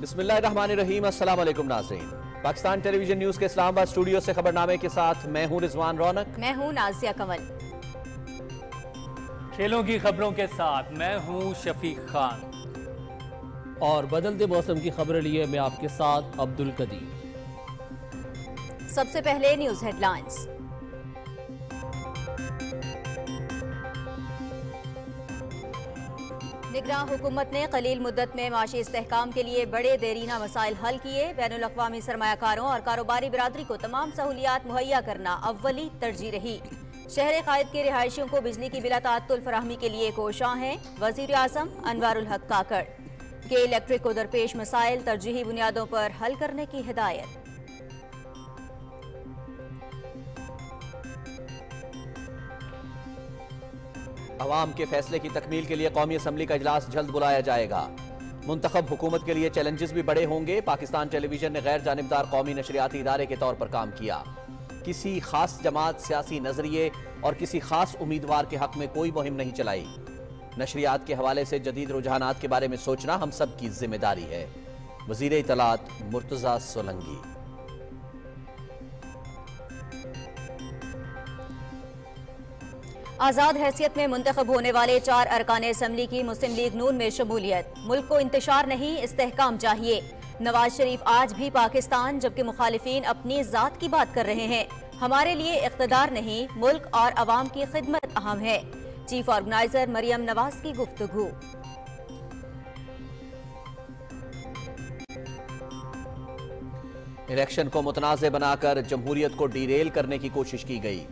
बिस्मिल्लाम नाजरीन Pakistan television news के Islamabad studio से खबरनामे के साथ मैं हूं रिजवान रौनक मैं हूं नाजिया कंवल खेलों की खबरों के साथ मैं हूं शफीक खान और बदलते मौसम की खबर लिए मैं आपके साथ अब्दुल कदीर सबसे पहले न्यूज हेडलाइंस निगरान हुकूमत ने कलील मुद्दत में माशी इसकाम के लिए बड़े देरीना मसाइल हल किए बैन अवी सरमाकारों और कारोबारी बरदरी को तमाम सहूलियात मुहैया करना अव्वली तरजीह रही शहर कायद के रिहायशियों को बिजली की बिला तातुल फरहमी के लिए कोशाँ हैं वजीर अजम अनवारुल काकड़ के इलेक्ट्रिक को दरपेश मसाइल तरजीही बुनियादों पर हल करने की हिदायत अवाम के फैसले की तकमील के लिए कौमी असम्बली का अजलास जल्द बुलाया जाएगा मुंतखब हुकूमत के लिए चैलेंजेस भी बड़े होंगे पाकिस्तान टेलीविजन ने गैर जानबदार कौमी नशरियाती इदारे के तौर पर काम किया किसी खास जमात सियासी नजरिए और किसी खास उम्मीदवार के हक में कोई मुहिम नहीं चलाई नशरियात के हवाले से जदीद रुझाना के बारे में सोचना हम सब की जिम्मेदारी है वजीर इतलात मुर्तज़ा सोलंगी आज़ाद हैसियत में मुंतब होने वाले चार अरकान असम्बली की मुस्लिम लीग नून में शमूलियत मुल्क को इंतशार नहीं इस्तेकाम चाहिए नवाज शरीफ आज भी पाकिस्तान जबकि मुखालफन अपनी ज़ात की बात कर रहे हैं हमारे लिए इकतदार नहीं मुल्क और आवाम की खिदमत अहम है चीफ ऑर्गेनाइजर मरियम नवाज की गुफ्तु इलेक्शन को मुतनाज़ बनाकर जमहूरियत को डीरेल करने की कोशिश की गई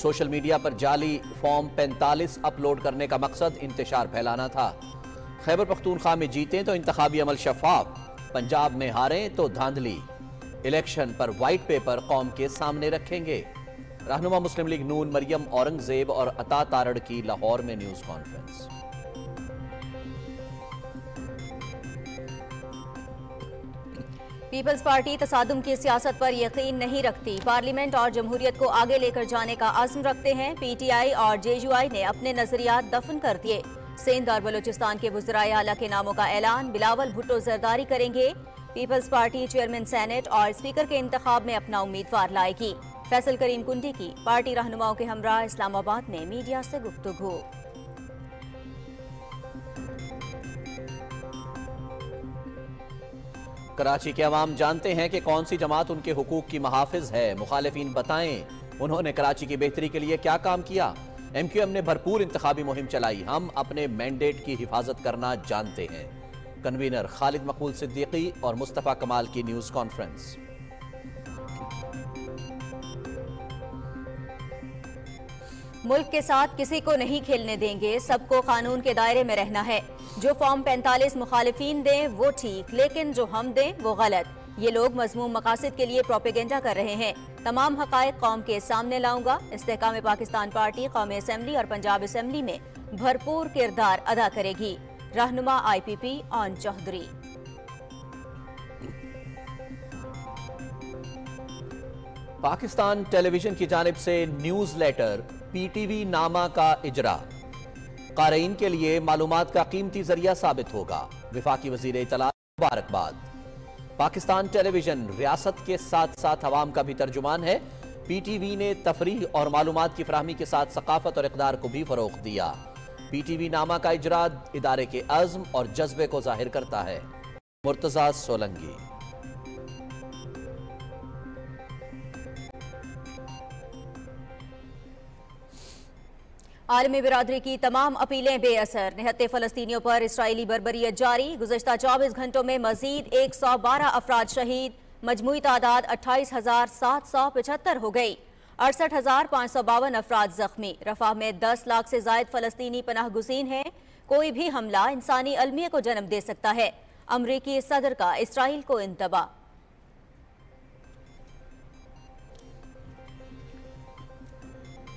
सोशल मीडिया पर जाली फॉर्म 45 अपलोड करने का मकसद इंतशार फैलाना था खैबर पख्तूनख्वा में जीतें तो इंतबी अमल शफाफ पंजाब में हारें तो धांधली इलेक्शन पर वाइट पेपर कौम के सामने रखेंगे रहनुमा मुस्लिम लीग नून मरियम औरंगजेब और अता तारड़ की लाहौर में न्यूज़ कॉन्फ्रेंस पीपल्स पार्टी तसादम की सियासत पर यकीन नहीं रखती पार्लियामेंट और जमहूरियत को आगे लेकर जाने का आजम रखते हैं पीटीआई और जेयूआई ने अपने नजरियात दफन कर दिए सिंध और बलूचिस्तान के वजराय आला के नामों का ऐलान बिलावल भुट्टो जरदारी करेंगे पीपल्स पार्टी चेयरमैन सैनेट और स्पीकर के इंतबाब में अपना उम्मीदवार लाएगी फैसल करीम कुंडी की पार्टी रहनुमाओं के हमरा इस्लामाबाद में मीडिया से गुफ्तगू कराची के अवाम जानते हैं कि कौन सी जमात उनके हकूक की महाफिज है मुखालफी बताएं उन्होंने कराची की बेहतरी के लिए क्या काम किया एम क्यू एम ने भरपूर इंतबी मुहिम चलाई हम अपने मैंडेट की हिफाजत करना जानते हैं कन्वीनर खालिद मकबूल सिद्दीकी और मुस्तफ़ा कमाल की न्यूज़ कॉन्फ्रेंस मुल्क के साथ किसी को नहीं खेलने देंगे सबको कानून के दायरे में रहना है जो फॉर्म पैंतालीस मुखालफी दें वो ठीक लेकिन जो हम दें वो गलत ये लोग मजमू मकासद के लिए प्रोपेगेंडा कर रहे हैं तमाम हक कौम के सामने लाऊंगा इस्तेकाम पाकिस्तान पार्टी कौमी असम्बली और पंजाब असम्बली में भरपूर किरदार अदा करेगी रहनुमा I P P Aun Chaudhry Pakistan television की जानब से न्यूज लेटर पीटीवी नामा का इजरा कारीन के लिए मालूम का कीमती जरिया साबित होगा विफाकी वजीर इतला मुबारकबाद पाकिस्तान टेलीविजन रियासत के साथ साथ आवाम का भी तर्जुमान है पी टी वी ने तफरी और मालूम की फ्राहमी के साथ सकाफत और इकदार को भी फरोख दिया पी टी वी नामा का इजरा इदारे के अज़म और जज्बे को जाहिर करता है मुर्तजा सोलंगी आलमी बिरादरी की तमाम अपीलें बेअसर निहत्ते फलस्तियों पर इसराइली बरबरीत जारी गुजशत चौबीस घंटों में मजीद एक सौ बारह अफराद शहीद मजमू तादाद अट्ठाईस हजार सात सौ पचहत्तर हो गई अड़सठ हजार पाँच सौ बावन अफराद जख्मी रफा में दस लाख से जायद फलस्तनी पनाह गुजीन है कोई भी हमला इंसानी अलमिया को जन्म दे सकता है अमरीकी सदर का इसराइल को इंतबा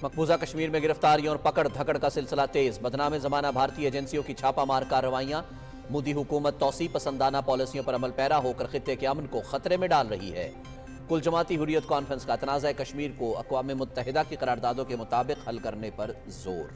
मकबूजा कश्मीर में गिरफ्तारियों और पकड़ धकड़ का सिलसिला तेज बदनामे जमाना भारतीय एजेंसियों की छापामार कार्रवाइयां मोदी हुकूमत तोसी पसंदाना पॉलिसियों पर अमल पैरा होकर खत्े के अमन को खतरे में डाल रही है कुल जमाती हुरियत कॉन्फ्रेंस का तनाज़ कश्मीर को अकवा मुतहदा की करारदादों के मुताबिक हल करने पर जोर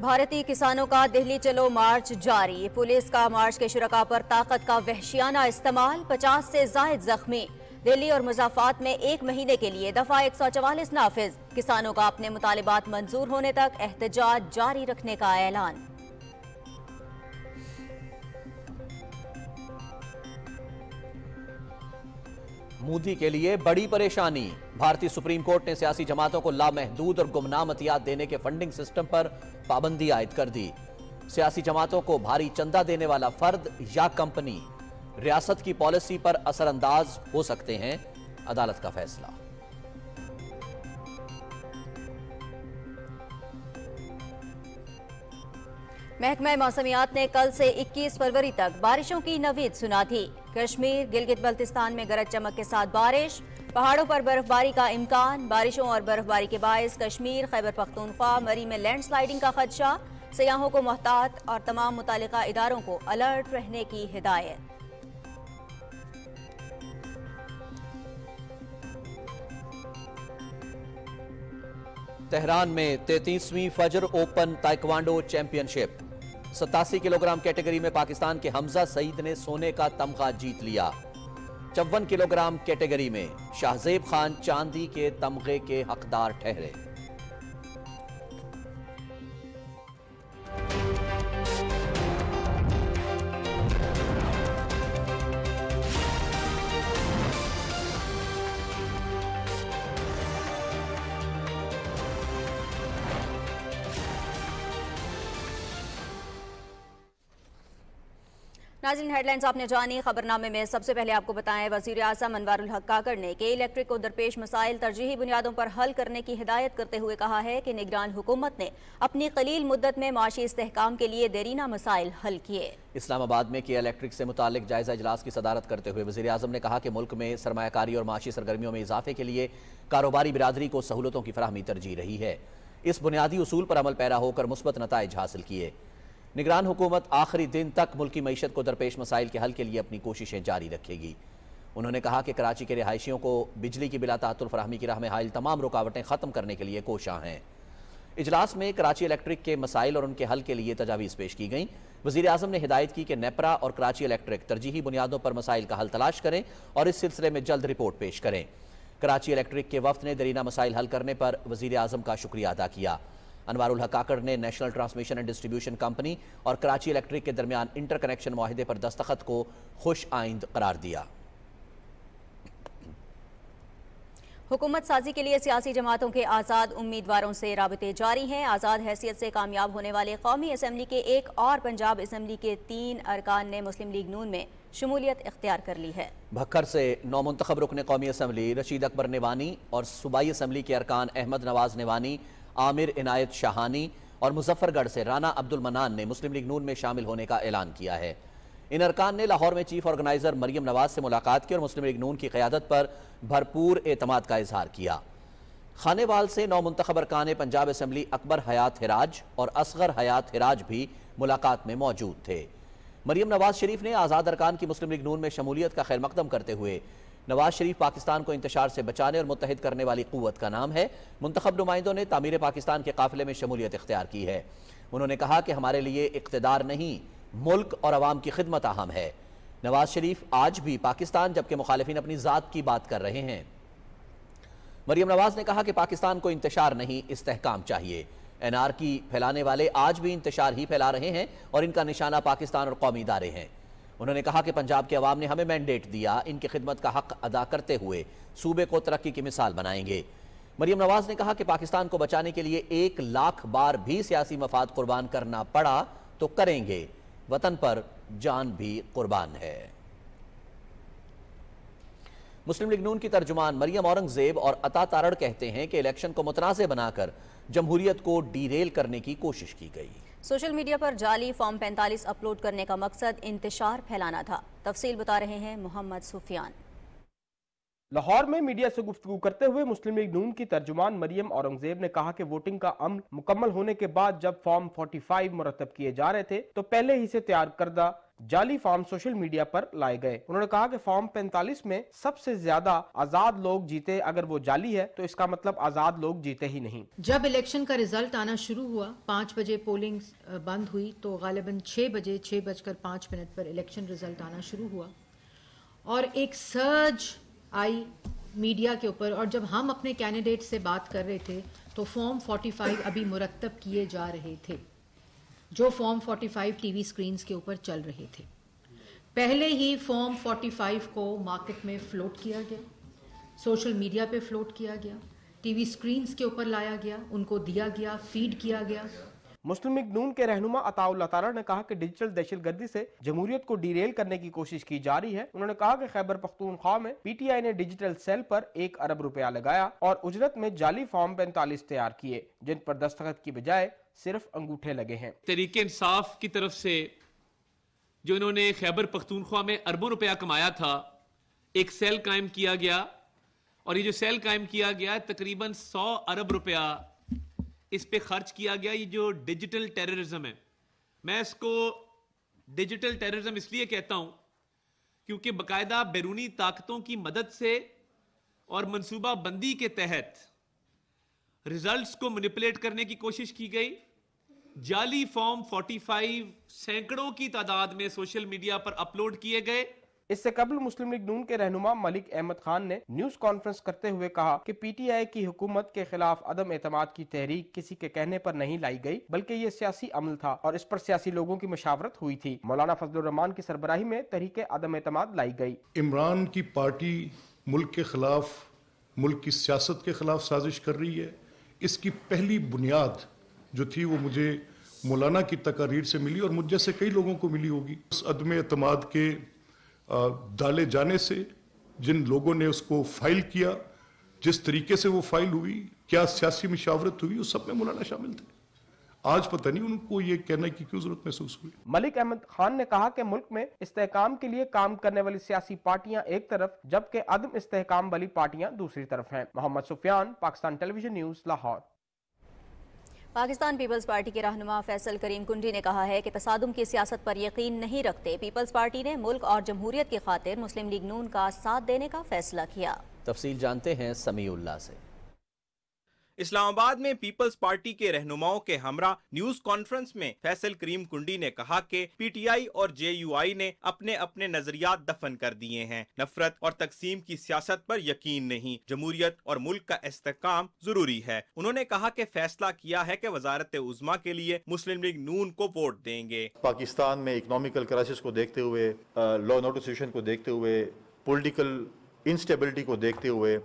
भारतीय किसानों का दिल्ली चलो मार्च जारी पुलिस का मार्च के शुरा पर ताकत का वहशियाना इस्तेमाल 50 से जायद जख्मी दिल्ली और मुजाफात में एक महीने के लिए दफा एक सौ चवालीस नाफिज किसानों का अपने मुतालबात मंजूर होने तक एहतजाज जारी रखने का ऐलान मोदी के लिए बड़ी परेशानी भारतीय सुप्रीम कोर्ट ने सियासी जमातों को लामहदूद और गुमनाम अतियात देने के फंडिंग सिस्टम पर पाबंदी आयद कर दी सियासी जमातों को भारी चंदा देने वाला फर्द या कंपनी रियासत की पॉलिसी पर असरअंदाज हो सकते हैं अदालत का फैसला महकमा मौसमियात ने कल से 21 फरवरी तक बारिशों की नवीद सुना थी कश्मीर गिलगित बल्तिस्तान में गरज चमक के साथ बारिश पहाड़ों पर बर्फबारी का इम्कान बारिशों और बर्फबारी के बायस कश्मीर खैबर पख्तूनख्वा मरी में लैंड स्लाइडिंग का खदशा सयाहों को मोहतात और तमाम मुतल इदारों को अलर्ट रहने की हिदायत तेहरान में तैतीसवीं फजर ओपन ताइक्वांडो चैंपियनशिप सतासी किलोग्राम कैटेगरी में पाकिस्तान के हमजा सईद ने सोने का तमगा जीत लिया चौवन किलोग्राम कैटेगरी में शाहजेब खान चांदी के तमगे के हकदार ठहरे नाजिन हेडलाइंस आपने जानी खबरनामे में सबसे पहले आपको बताएं वजी अजम अनवर हक ने के इलेक्ट्रिक को दरपेश मसाइल तरजीही बुनियादों पर हल करने की हिदायत करते हुए कहा है कि निगरान हुकूमत ने अपनी कलील मुद्दत में माशी इसकाम के लिए देरीना मसाइल हल किए इस्लामाबाद में के इलेक्ट्रिक से मुतल जायजा अजलास की सदारत करते हुए वजी अजम ने कहा कि मुल्क में सरमाकारी और माशी सरगर्मियों में इजाफे के लिए कारोबारी बिरादरी को सहूलतों की फरहमी तरजीह रही है इस बुनियादी असूल पर अमल पैरा होकर मुस्बत नतज हासिल किए निगरान हुकूमत आखिरी दिन तक मुल्की मीशत को दरपेश मसाइल के हल के लिए अपनी कोशिशें जारी रखेगी उन्होंने कहा कि कराची के रिहायशियों को बिजली की बिला तातुल की राह में हायल तमाम रुकावटें ख़त्म करने के लिए कोशाँ हैं इजलास में कराची इलेक्ट्रिक के मसाइल और उनके हल के लिए तजावीज़ पेश की गई वजीर अजम ने हिदायत की कि नेपरा और कराची इलेक्ट्रिक तरजीही बुनियादों पर मसाइल का हल तलाश करें और इस सिलसिले में जल्द रिपोर्ट पेश करें कराची इलेक्ट्रिक के वफ्त ने दरीना मसाइल हल करने पर वजी अजम का शुक्रिया अदा किया अनवारुल हकाकड़ ने नेशनल ट्रांसमिशन एंड डिस्ट्रीब्यूशन कंपनी और कराची इलेक्ट्रिक के दरमियान इंटर कनेक्शन माहदे पर दस्तखत को खुश आइंद करार दिया हुकूमत साजी के लिए सियासी जमातों के आज़ाद उम्मीदवारों से रबते जारी हैं आज़ाद हैसियत से कामयाब होने वाले कौमी असम्बली के एक और पंजाब असम्बली के तीन अरकान ने मुस्लिम लीग नून में शमूलियत इख्तियार कर ली है भक्खर से नौ मंतखब रुकन कौमी असम्बली रशीद अकबर नेवानी और सूबाई असम्बली के अरकान अहमद नवाज नेवानी आमिर इनायत शाहानी और मुजफ्फरगढ़ से राना अब्दुल मनान ने मुस्लिम लीग नून में शामिल होने का ऐलान किया है इन अरकान ने लाहौर में चीफ ऑर्गेनाइजर मरियम नवाज से मुलाकात की और मुस्लिम लीग नून की क्यादत पर भरपूर एतमाद का इजहार किया खानेवाल से नौ मंतखब अरकान पंजाब असम्बली अकबर हयात हिराज और असगर हयात हिराज भी मुलाकात में मौजूद थे मरियम नवाज शरीफ ने आज़ाद अरकान की मुस्लिम लीग नून में शमूलियत का खैर मकदम करते हुए नवाज शरीफ पाकिस्तान को इंतशार से बचाने और मुतहद करने वाली क़वत का नाम है मंतखब नुमाइंदों ने तमीर पाकिस्तान के काफिले में शमूलियत इख्तियार की है उन्होंने कहा कि हमारे लिए इकतदार नहीं मुल्क और आवाम की खिदमत अहम है नवाज शरीफ आज भी पाकिस्तान जबकि मुखालफी अपनी ज़ात की बात कर रहे हैं मरियम नवाज ने कहा कि पाकिस्तान को इंतशार नहीं इस्तेकाम चाहिए एनआर की फैलाने वाले आज भी इंतशार ही फैला रहे हैं और इनका निशाना पाकिस्तान और कौमी इदारे हैं उन्होंने कहा कि पंजाब के अवाम ने हमें मैंडेट दिया इनकी खिदमत का हक अदा करते हुए सूबे को तरक्की की मिसाल बनाएंगे मरीम नवाज ने कहा कि पाकिस्तान को बचाने के लिए एक लाख बार भी सियासी मफाद कुर्बान करना पड़ा तो करेंगे वतन पर जान भी कुर्बान है मुस्लिम लीग नून की तर्जुमान मरियम औरंगजेब और अता तारड़ कहते हैं कि इलेक्शन को मुतनाज़ बनाकर जमहूरियत को डीरेल करने की कोशिश की गई सोशल मीडिया पर जाली फॉर्म 45 अपलोड करने का मकसद इंतशार फैलाना था तफसील बता रहे हैं मोहम्मद सुफियान लाहौर में मीडिया से गुफ्तु करते हुए मुस्लिम लीग नून की तर्जुमान मरियम औरंगजेब ने कहा कि वोटिंग का अमल मुकम्मल होने के बाद जब फॉर्म 45 मरतब किए जा रहे थे तो पहले ही से तैयार करदा जाली फॉर्म सोशल मीडिया पर लाए गए उन्होंने कहा कि फॉर्म 45 में सबसे ज्यादा आजाद लोग जीते अगर वो जाली है तो इसका मतलब आजाद लोग जीते ही नहीं जब इलेक्शन का रिजल्ट आना शुरू हुआ पाँच बजे पोलिंग बंद हुई तो गालिबन छह बजे छह बजकर पाँच मिनट पर इलेक्शन रिजल्ट आना शुरू हुआ और एक सर्ज आई मीडिया के ऊपर और जब हम अपने कैंडिडेट से बात कर रहे थे तो फॉर्म 45 अभी मुरतब किए जा रहे थे जो फॉर्म 45 टीवी स्क्रीन्स के ऊपर चल रहे थे पहले ही फॉर्म 45 को मार्केट में फ्लोट किया गया सोशल मीडिया पे फ्लोट किया गया टीवी स्क्रीन्स के ऊपर लाया गया उनको दिया गया फीड किया गया मुस्लिम लीग नून के रहनुमा अताउल्ला तारा ने कहा कि डिजिटल दहशत गर्दी से जमहूरियत को डीरेल करने की कोशिश की जा रही है उन्होंने कहा कि खैबर पख्तूनख्वा में पीटीआई ने डिजिटल सेल पर एक अरब रुपया लगाया और उजरत में जाली फॉर्म पैंतालीस तैयार किए जिन पर दस्तखत की बजाय सिर्फ अंगूठे लगे हैं तरीके इंसाफ की तरफ से जो इन्होंने खैबर पख्तूनख्वा में अरबों रुपया कमाया था एक सेल कायम किया गया और ये जो सेल कायम किया गया है तकरीबन सौ अरब रुपया इस पर खर्च किया गया ये जो डिजिटल टेररिज्म है मैं इसको डिजिटल टेररिज्म इसलिए कहता हूँ क्योंकि बाकायदा बैरूनी ताकतों की मदद से और मनसूबा बंदी के तहत रिजल्ट्स को मनिपुलेट करने की कोशिश की गई जाली फॉर्म 45 सैकड़ों की तादाद में सोशल मीडिया पर अपलोड किए गए इससे कबल मुस्लिम लीग नून के रहनुमा मलिक अहमद खान ने न्यूज कॉन्फ्रेंस करते हुए कहा कि पीटीआई की हुकूमत के खिलाफ अदम एतम की तहरीक किसी के कहने पर नहीं लाई गई बल्कि ये सियासी अमल था और इस पर सियासी लोगों की मशावरत हुई थी मौलाना फजलान की सरबराही में तहरीक अदम एतमाद लाई गई इमरान की पार्टी मुल्क के खिलाफ मुल्क की सियासत के खिलाफ साजिश कर रही है इसकी पहली बुनियाद जो थी वो मुझे मौलाना की तकारीर से मिली और मुझ जैसे कई लोगों को मिली होगी उस अदम अतमाद के डाले जाने से जिन लोगों ने उसको फाइल किया जिस तरीके से वो फाइल हुई क्या सियासी मशावरत हुई उस सब में मौलाना शामिल थे आज पता नहीं उनको ये कहने की क्यों जरूरत महसूस हुई मलिक अहमद खान ने कहा कि मुल्क में इस्तेकाम के लिए काम करने वाली सियासी पार्टियां एक तरफ जबकि अदम इस्तेकाम वाली पार्टियां दूसरी तरफ हैं मोहम्मद सुफियान पाकिस्तान टेलीविजन न्यूज लाहौर पाकिस्तान पीपल्स पार्टी के रहनुमा फैसल करीम कुंडी ने कहा है कि तसादम की सियासत पर यकीन नहीं रखते पीपल्स पार्टी ने मुल्क और जमहूरियत की खातिर मुस्लिम लीग नून का साथ देने का फैसला किया तफसील जानते हैं समी से इस्लामाबाद में पीपल्स पार्टी के रहनुमाओं के हमरा न्यूज कॉन्फ्रेंस में फैसल करीम कुंडी ने कहा कि पीटीआई और जेयूआई ने अपने अपने नजरियात दफन कर दिए हैं नफरत और तकसीम की सियासत पर यकीन नहीं जमहूरियत और मुल्क का इस्तेकाम जरूरी है उन्होंने कहा कि फैसला किया है कि वजारत उजमा के लिए मुस्लिम लीग नून को वोट देंगे पाकिस्तान में इकोनॉमिकल क्राइसिस को देखते हुए लॉ नोटिस को देखते हुए पोलिटिकल इंस्टेबिलिटी को देखते हुए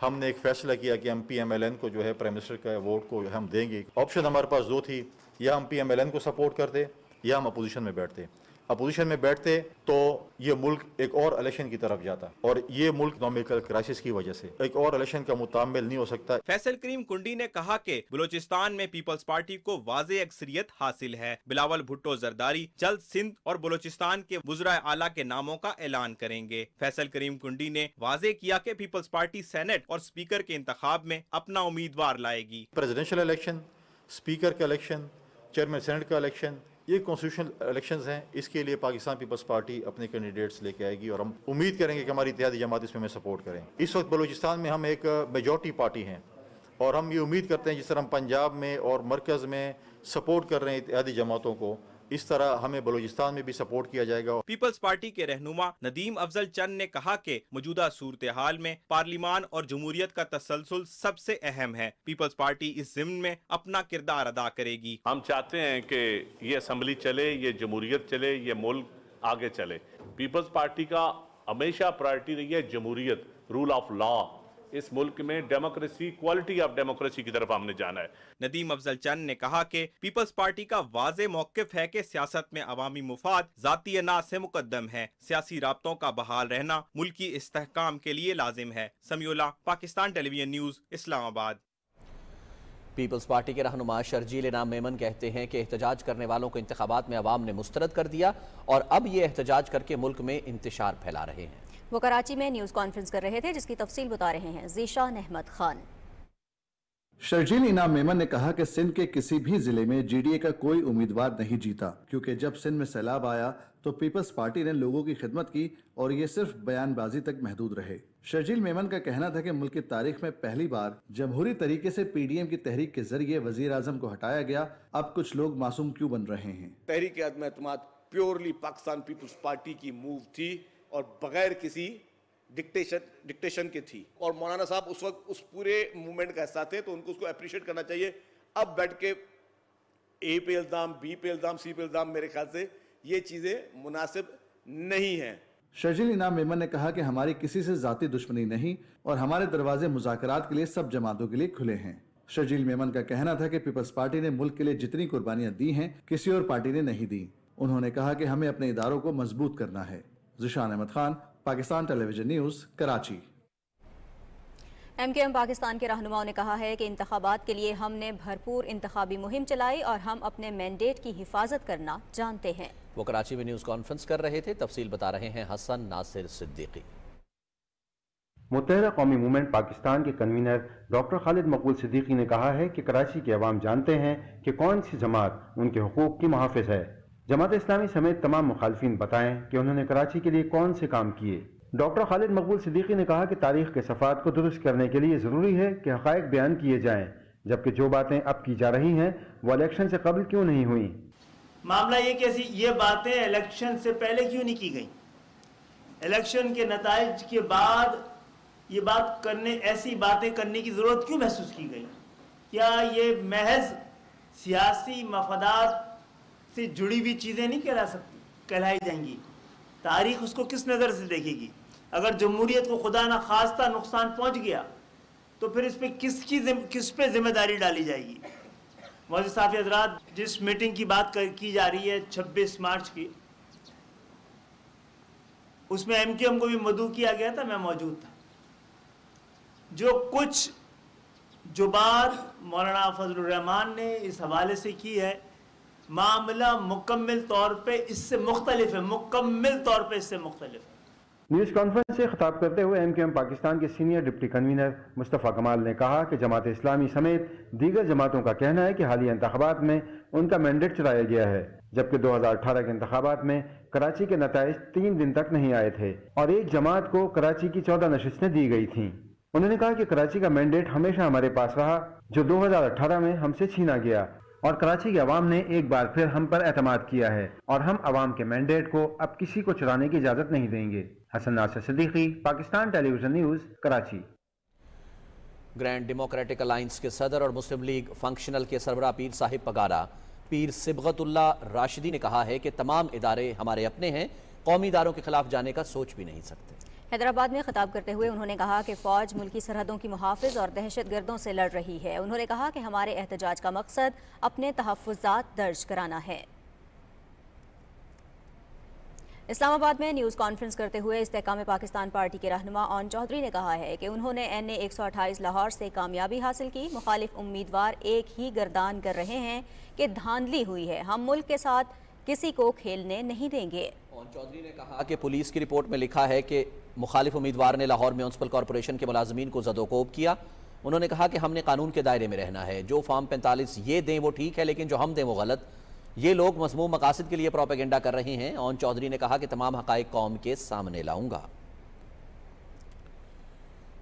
हमने एक फैसला किया कि हम पी एम एल एन को जो है प्राइम मिनिस्टर का वोट को हम देंगे ऑप्शन हमारे पास दो थी या हम पी एम एल एन को सपोर्ट करते या हम अपोजिशन में बैठते अपोजिशन में बैठते तो ये मुल्क एक और इलेक्शन की तरफ जाता और ये मुल्क इकोनॉमिकल क्राइसिस की वजह से एक और इलेक्शन का मुतामिल नहीं हो सकता फैसल करीम कुंडी ने कहा कि बलोचिस्तान में पीपल्स पार्टी को वाज अक्सरियत हासिल है बिलावल भुट्टो जरदारी जल्द सिंध और बलोचिस्तान के बुजरा आला के नामों का ऐलान करेंगे फैसल करीम कुंडी ने वाजे किया की पीपल्स पार्टी सेनेट और स्पीकर के इंतबाब में अपना उम्मीदवार लाएगी प्रेजिडेंशियल इलेक्शन स्पीकर का इलेक्शन चेयरमैन सेनेट का इलेक्शन ये कॉन्स्टिट्यूशनल इलेक्शन हैं इसके लिए पाकिस्तान पीपल्स पार्टी अपने कैंडिडेट्स लेके आएगी और हम उम्मीद करेंगे कि हमारी इतिहादी जमात इसमें हमें सपोर्ट करें इस वक्त बलूचिस्तान में हम एक मेजोरिटी पार्टी हैं और हम ये उम्मीद करते हैं जिस तरह हम पंजाब में और मरकज़ में सपोर्ट कर रहे हैं इतिहादी जमातों को इस तरह हमें बलूचिस्तान में भी सपोर्ट किया जाएगा पीपल्स पार्टी के रहनुमा नदीम अफजल चंद ने कहा कि मौजूदा सूरत हाल में पार्लिमान और जमहूरियत का तसलसल सबसे अहम है पीपल्स पार्टी इस जिम्न में अपना किरदार अदा करेगी हम चाहते हैं कि ये असम्बली चले ये जमहूरियत चले ये मुल्क आगे चले पीपल्स पार्टी का हमेशा प्रायोरिटी रही है जमहूरियत रूल ऑफ लॉ इस मुल्क में डेमोक्रेसी क्वालिटी ऑफ डेमोक्रेसी की तरफ हमने जाना है नदीम अफजल चंद ने कहा कि पीपल्स पार्टी का वाज मौकफ है कि सियासत में अवामी मुफाद जाती ना से मुकदम है सियासी रबतों का बहाल रहना मुल्की इसकाम के लिए लाजिम है समयोला पाकिस्तान टेलीविजन न्यूज इस्लामाबाद पीपल्स पार्टी के रहनुमा शर्जील इनाम मेमन कहते हैं कि एहतजाज करने वालों को इंतबात में अवाम ने मुस्तरद कर दिया और अब ये एहतजाज करके मुल्क में इंतशार फैला रहे हैं वो कराची में न्यूज़ कॉन्फ्रेंस कर रहे थे जिसकी तफसील बता रहे हैं जीशान अहमद खान शर्जील इनाम मेमन ने कहा कि सिंध के किसी भी जिले में जीडीए का कोई उम्मीदवार नहीं जीता क्योंकि जब सिंध में सैलाब आया तो पीपल्स पार्टी ने लोगों की खिदमत की और ये सिर्फ बयानबाजी तक महदूद रहे शर्जील मेमन का कहना था कि मुल्क की तारीख में पहली बार जमहूरी तरीके से पीडीएम की तहरीक के जरिए वजीर आजम को हटाया गया अब कुछ लोग मासूम क्यों बन रहे हैं तहरीक प्योरली पाकिस्तान पीपल्स पार्टी की मूव थी और बगैर किसी डिक्टेशन डिक्टेशन के थी और मौलाना साहब उस वक्त उस पूरे मूवमेंट का हिस्सा थे तो उनको उसको अप्रिशिएट करना चाहिए अब बैठ के ए पे इल्ज़ाम बी पे इल्ज़ाम सी पे इल्ज़ाम मेरे ख्याल से ये चीज़ें मुनासिब नहीं हैं शर्जिल इनाम मेमन ने कहा कि हमारी किसी से जाती दुश्मनी नहीं और हमारे दरवाजे मुजाकरात के लिए सब जमातों के लिए खुले हैं शर्जील मेमन का कहना था कि पीपल्स पार्टी ने मुल्क के लिए जितनी कुर्बानियां दी हैं किसी और पार्टी ने नहीं दी उन्होंने कहा कि हमें अपने इदारों को मजबूत करना है Zeeshan Ahmed Khan Pakistan television news Karachi M Q M Pakistan के रहनुमाओं ने कहा है कि इंतबात के लिए हमने भरपूर इंतबी मुहिम चलाई और हम अपने मैंडेट की हिफाजत करना जानते हैं वो कराची में न्यूज़ कॉन्फ्रेंस कर रहे थे तफसील बता रहे हैं हसन नासिर सिद्दीकी मुतहरा कौमी मूवमेंट पाकिस्तान के कन्वीनर डॉक्टर खालिद मकबूल सिद्दीकी ने कहा है कि कराची के अवाम जानते हैं कि कौन सी जमात उनके हकूक़ की मुहाफ़ है जमात इस्लामी समेत तमाम मुखालफी बताएं कि उन्होंने कराची के लिए कौन से काम किए डॉक्टर खालिद मकबूल सिद्दीकी ने कहा कि तारीख के सफात को दुरुस्त करने के लिए ज़रूरी है कि हक़ बयान किए जाए जबकि जो बातें अब की जा रही हैं वो इलेक्शन से कबल क्यों नहीं हुई मामला ये कैसी ये बातें इलेक्शन से पहले क्यों नहीं की गई इलेक्शन के नतज के बाद ये बात करने ऐसी बातें करने की ज़रूरत क्यों महसूस की गई क्या ये महज सियासी मफादात से जुड़ी हुई चीज़ें नहीं कहला सकती कहलाई जाएंगी तारीख उसको किस नज़र से देखेगी अगर जमहूरीत को खुदा ना खास्ता नुकसान पहुँच गया तो फिर इस पर किसकी किस पे जिम्मेदारी डाली जाएगी मौजूद साफी हजरात जिस मीटिंग की बात कर, की जा रही है 26 मार्च की उसमें एम क्यू एम को भी मदू किया गया था मैं मौजूद था जो कुछ जो बात मौलाना फजलान ने इस हवाले से की है मामला मुकम्मल तौर पर इससे मुख्तलिफ है मुकम्मल तौर पर इससे मुख्तलिफ है न्यूज़ कॉन्फ्रेंस से खिताब करते हुए एम के एम पाकिस्तान के सीनियर डिप्टी कन्वीनर मुस्तफ़ा कमाल ने कहा कि जमात इस्लामी समेत दीगर जमातों का कहना है कि हालिया इंतबात में उनका मैंडेट चलाया गया है जबकि 2018 के इंतबात में कराची के नतज तीन दिन तक नहीं आए थे और एक जमात को कराची की चौदह नशस्तें दी गई थी उन्होंने कहा कि कराची का मैंडेट हमेशा हमारे पास रहा जो 2018 में हमसे छीना गया और कराची की आवाम ने एक बार फिर हम पर एतम किया है और हम आवाम के मैंडेट को अब किसी को चुराने की इजाज़त नहीं देंगे हसन नासर सदीकी पाकिस्तान टेलीविजन न्यूज़ कराची ग्रैंड डेमोक्रेटिक अलाइंस के सदर और मुस्लिम लीग फंक्शनल के सरबरा पीर साहिब पगारा पीर सिबगतुल्ला राशिदी ने कहा है कि तमाम इदारे हमारे अपने हैं कौमी इदारों के खिलाफ जाने का सोच भी नहीं सकते हैदराबाद में खिताब करते हुए उन्होंने कहा कि फ़ौज मुल्की सरहदों की मुहाफ़ और दहशत गर्दों से लड़ रही है उन्होंने कहा कि हमारे एहतजाज का मकसद अपने तहफ़ात दर्ज कराना है इस्लामाबाद में न्यूज़ कॉन्फ्रेंस करते हुए इस्तेकाम पाकिस्तान पार्टी के रहनुमा ओन चौधरी ने कहा है कि उन्होंने एन ए एक सौ अट्ठाईस लाहौर से कामयाबी हासिल की मुखालिफ उम्मीदवार एक ही गर्दान कर रहे हैं कि धांधली हुई है हम मुल्क के साथ किसी को खेलने नहीं देंगे चौधरी ने कहा कि पुलिस की रिपोर्ट में लिखा है कि मुखालिफ उम्मीदवार ने लाहौर म्यूनसिपल कॉरपोरेशन के मुलाजमीन को जदोकोब किया उन्होंने कहा कि हमने कानून के दायरे में रहना है जो फॉर्म पैंतालीस ये दें वो ठीक है लेकिन जो हम दें वो गलत ये लोग मजमू मकासद के लिए प्रोपेगेंडा कर रहे हैं ओन चौधरी ने कहा कि तमाम हक कौम के सामने लाऊंगा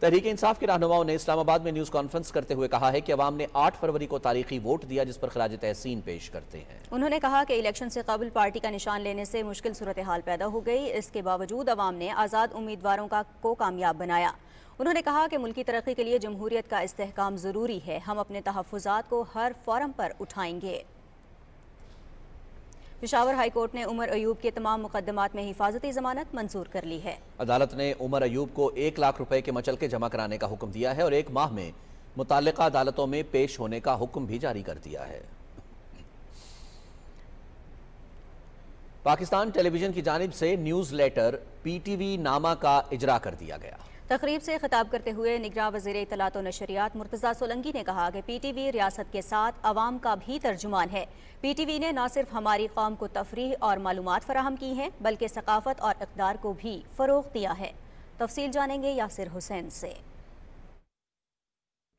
तहरीक इंसाफ के रहनुमाओं ने इस्लामाबाद में न्यूज़ कॉन्फ्रेंस करते हुए कहा है कि अवाम ने 8 फरवरी को तारीखी वोट दिया जिस पर खराज तहसीन पेश करते हैं उन्होंने कहा कि इलेक्शन से कबल पार्टी का निशान लेने से मुश्किल सूरत हाल पैदा हो गई इसके बावजूद अवाम ने आज़ाद उम्मीदवारों का को कामयाब बनाया उन्होंने कहा कि मुल्की तरक्की के लिए जमहूरियत का इस्तेकाम ज़रूरी है हम अपने तहफ़ात को हर फॉरम पर उठाएंगे पिशावर हाईकोर्ट ने उमर अयूब के तमाम मुकदमात में हिफाजती जमानत मंजूर कर ली है अदालत ने उमर अयूब को एक लाख रुपए के मचल के जमा कराने का हुक्म दिया है और एक माह में मुतल अदालतों में पेश होने का हुक्म भी जारी कर दिया है पाकिस्तान टेलीविजन की जानब से न्यूज़ लेटर वी नामा का इजरा कर दिया गया तकरीब से खिताब करते हुए निगरा वजीर इतलात नशरियात मुर्तज़ा सोलंगी ने कहा कि पी टी वी रियासत के साथ आवाम का भी तर्जुमान है पी टी वी ने न सिर्फ हमारी कौम को तफरी और मालूम फराहम की हैं बल्कि सकाफ़त और इकदार को भी फ़रोग दिया है तफसील जानेंगे यासिर हुसैन से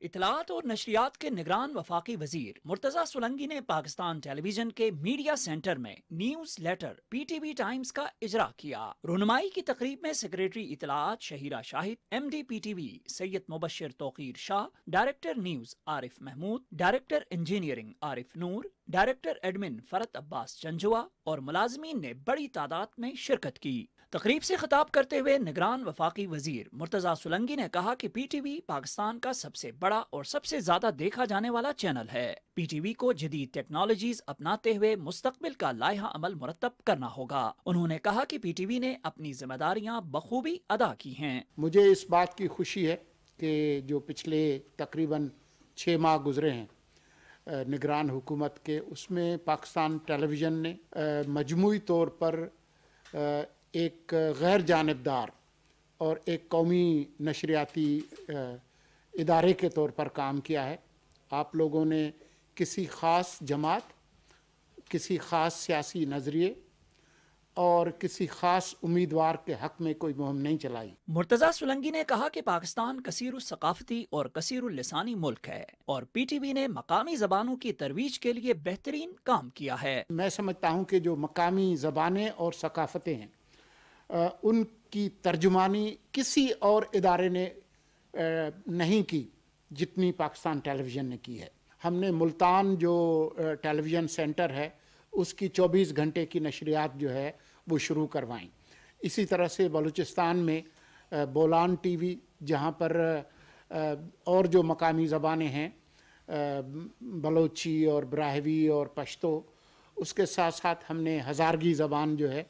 इतलात और नशरियात के निगरान वफाकी वजीर मुर्तजा सोलंगी ने पाकिस्तान टेलीविजन के मीडिया सेंटर में newsletter P T V Times का इजरा किया रुनमाई की तकरीब में सेक्रेटरी इतलात Shaheera Shahid M D P T V Syed Mubashar Tauqir Shah director news Arif Mahmood director engineering Arif Noor director admin Farhat Abbas Janjua और मुलाजमीन ने बड़ी तादाद में शिरकत की तकरीब से खिताब करते हुए निगरान वफाकी वजीर मुर्तजा सुलंगी ने कहा कि पी टी वी पाकिस्तान का सबसे बड़ा और सबसे ज्यादा देखा जाने वाला चैनल है पी टी वी को जदीद टेक्नोलॉजीज अपनाते हुए मुस्तबिल का लाहा अमल मुरतब करना होगा उन्होंने कहा की पी टी वी ने अपनी जिम्मेदारियाँ बखूबी अदा की है मुझे इस बात की खुशी है कि जो पिछले तकरीबन छः माह गुजरे हैं निगरान हुकूमत के उसमें पाकिस्तान टेलीविज़न ने मजमू तौर पर एक गैर जानबदार और एक कौमी नशरियाती इदारे के तौर पर काम किया है आप लोगों ने किसी ख़ास जमात किसी ख़ास सियासी नज़रिए और किसी खास उम्मीदवार के हक में कोई मुहिम नहीं चलाई मुर्तजा सुलंगी ने कहा कि पाकिस्तान कसीर सकाफती और कसीर लसानी मुल्क है और पी टी वी ने मकामी जबानों की तरवीज के लिए बेहतरीन काम किया है मैं समझता हूँ कि जो मकामी जबानें और सकाफतें हैं उनकी तर्जुमानी किसी और इदारे ने नहीं की जितनी पाकिस्तान टेलीविज़न ने की है हमने मुल्तान जो टेलीविज़न सेंटर है उसकी 24 घंटे की नशरियात जो है वो शुरू करवाई इसी तरह से बलूचिस्तान में बोलान टीवी जहाँ पर और जो मकामी ज़बानें हैं बलोची और ब्राहवी और पश्तो उसके साथ साथ हमने हज़ारगी ज़बान जो है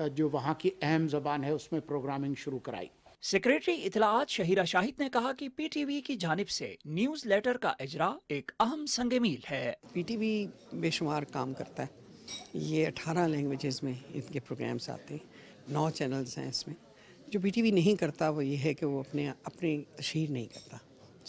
जो वहाँ की अहम जबान है उसमें प्रोग्रामिंग शुरू कराई सेक्रेटरी इतलात शहीरा शाहिद ने कहा कि पीटीवी की जानब से न्यूज लेटर का इजरा एक अहम संग मील है पीटीवी बेशुमार काम करता है ये अठारह लैंग्वेजेस में इनके प्रोग्राम्स आते हैं नौ चैनल्स हैं इसमें जो पीटीवी नहीं करता वो ये है कि वो अपने अपनी तशहर नहीं करता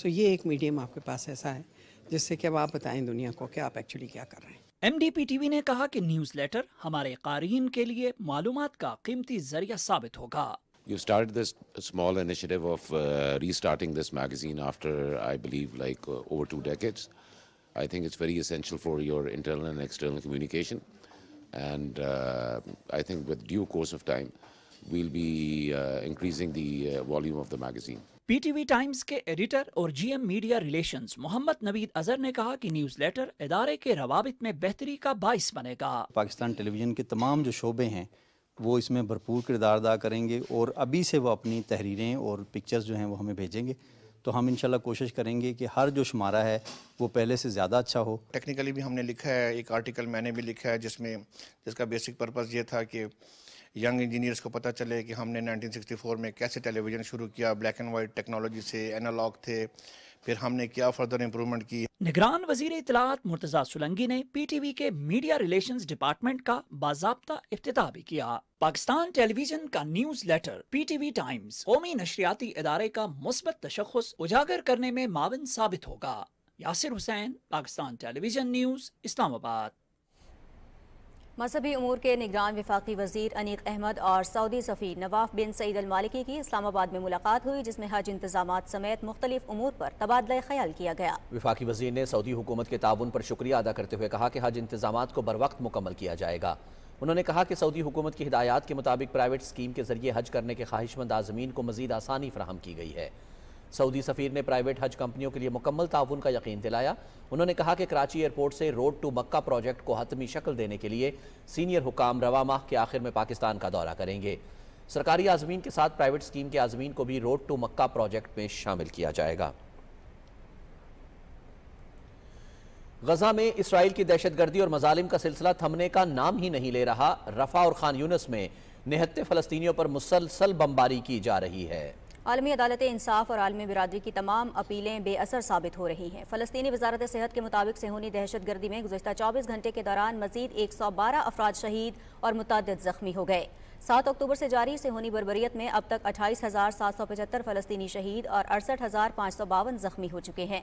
सो ये एक मीडियम आपके पास ऐसा है जिससे कि अब आप बताएं दुनिया को कि आप एक्चुअली क्या कर रहे हैं एमडीपी टीवी ने कहा कि न्यूज़लेटर हमारे कारीन के लिए मालूम का कीमती जरिया साबित होगा You started this small initiative of uh, restarting this magazine after, I believe, like uh, over two decades. I think it's very essential for your internal and external communication. And uh, I think with due course of time, we'll be uh, increasing the uh, volume of the magazine. PTV Times के editor और GM media relations Mohammad Naveed Azhar ने कहा कि news letter इदारे के रवाबित में बेहतरी का बायस बनेगा पाकिस्तान टेलीविजन के तमाम जो शोबे हैं वो इसमें भरपूर किरदार अदा करेंगे और अभी से वो अपनी तहरीरें और पिक्चर्स जो हैं वो हमें भेजेंगे तो हम इनशाला कोशिश करेंगे कि हर जो शुमारा है वो पहले से ज़्यादा अच्छा हो टेक्निकली भी हमने लिखा है एक आर्टिकल मैंने भी लिखा है जिसमें जिसका बेसिक पर्पज़ ये था कि यंग इंजीनियर्स को पता चले कि हमने 1964 में कैसे टेलीविज़न शुरू किया ब्लैक एंड वाइट टेक्नोलॉजी से एनालॉग थे फिर हमने क्या फर्दर इम्प्रूवमेंट की निगरान वजीर इतलात मुर्तजा सुलंगी ने पी टी वी के मीडिया रिलेशन डिपार्टमेंट का बाबा अफ्ताह भी किया पाकिस्तान टेलीविजन का newsletter P T V Times कौमी नशरियाती इदारे का मुस्बत तशखस उजागर करने में माविन साबित होगा यासिर हुसैन पाकिस्तान टेलीविजन न्यूज इस्लामाबाद मजहबी अमूर के निगरान विफाकी वजीर अनीक अहमद और सऊदी सफ़ी नवाफ बिन सईद अलमालिकी की इस्लामाबाद में मुलाकात हुई जिसमें हज इंतजाम समेत मुख्तलिफ अमूर पर तबादला ख्याल किया गया विफाकी वजीर ने सऊदी हुकूमत के ताउन पर शुक्रिया अदा करते हुए कहा कि हज इंतजाम को बर वक्त मुकम्मल किया जाएगा उन्होंने कहा कि सऊदी हुकूमत की हिदायत के मुताबिक प्राइवेट स्कीम के जरिए हज करने के ख्वाहिशमंद आजमीन को मजीद आसानी फराहम की गई है सऊदी सफ़ीर ने प्राइवेट हज कंपनियों के लिए मुकम्मल ताउन का यकीन दिलाया उन्होंने कहा कि कराची एयरपोर्ट से रोड टू मक्का प्रोजेक्ट को हतमी शक्ल देने के लिए सीनियर हुकाम रवा माह के आखिर में पाकिस्तान का दौरा करेंगे सरकारी आजमीन के साथ प्राइवेट स्कीम के आजमीन को भी रोड टू मक्का प्रोजेक्ट में शामिल किया जाएगा गजा में इसराइल की दहशतगर्दी और मजालिम का सिलसिला थमने का नाम ही नहीं ले रहा रफा और खान यूनस में निहत्ते फलस्तियों पर मुसलसल बमबारी की जा रही है आलमी अदालत इंसाफ और आलमी बरदरी की तमाम अपीलें बेअसर साबित हो रही हैं फ़लस्तनी वजारत सेहत के मुताबिक सेहूनी दहशत गर्दी में गुजशत चौबीस घंटे के दौरान मजीद एक सौ बारह अफराद शहीद और मुतद जख्मी हो गए सात अक्टूबर से जारी से होनी बरबरीत में अब तक अट्ठाईस हजार सात सौ पचहत्तर फलस्तनी शहीद और अड़सठ हजार पाँच सौ बावन जख्मी हो चुके हैं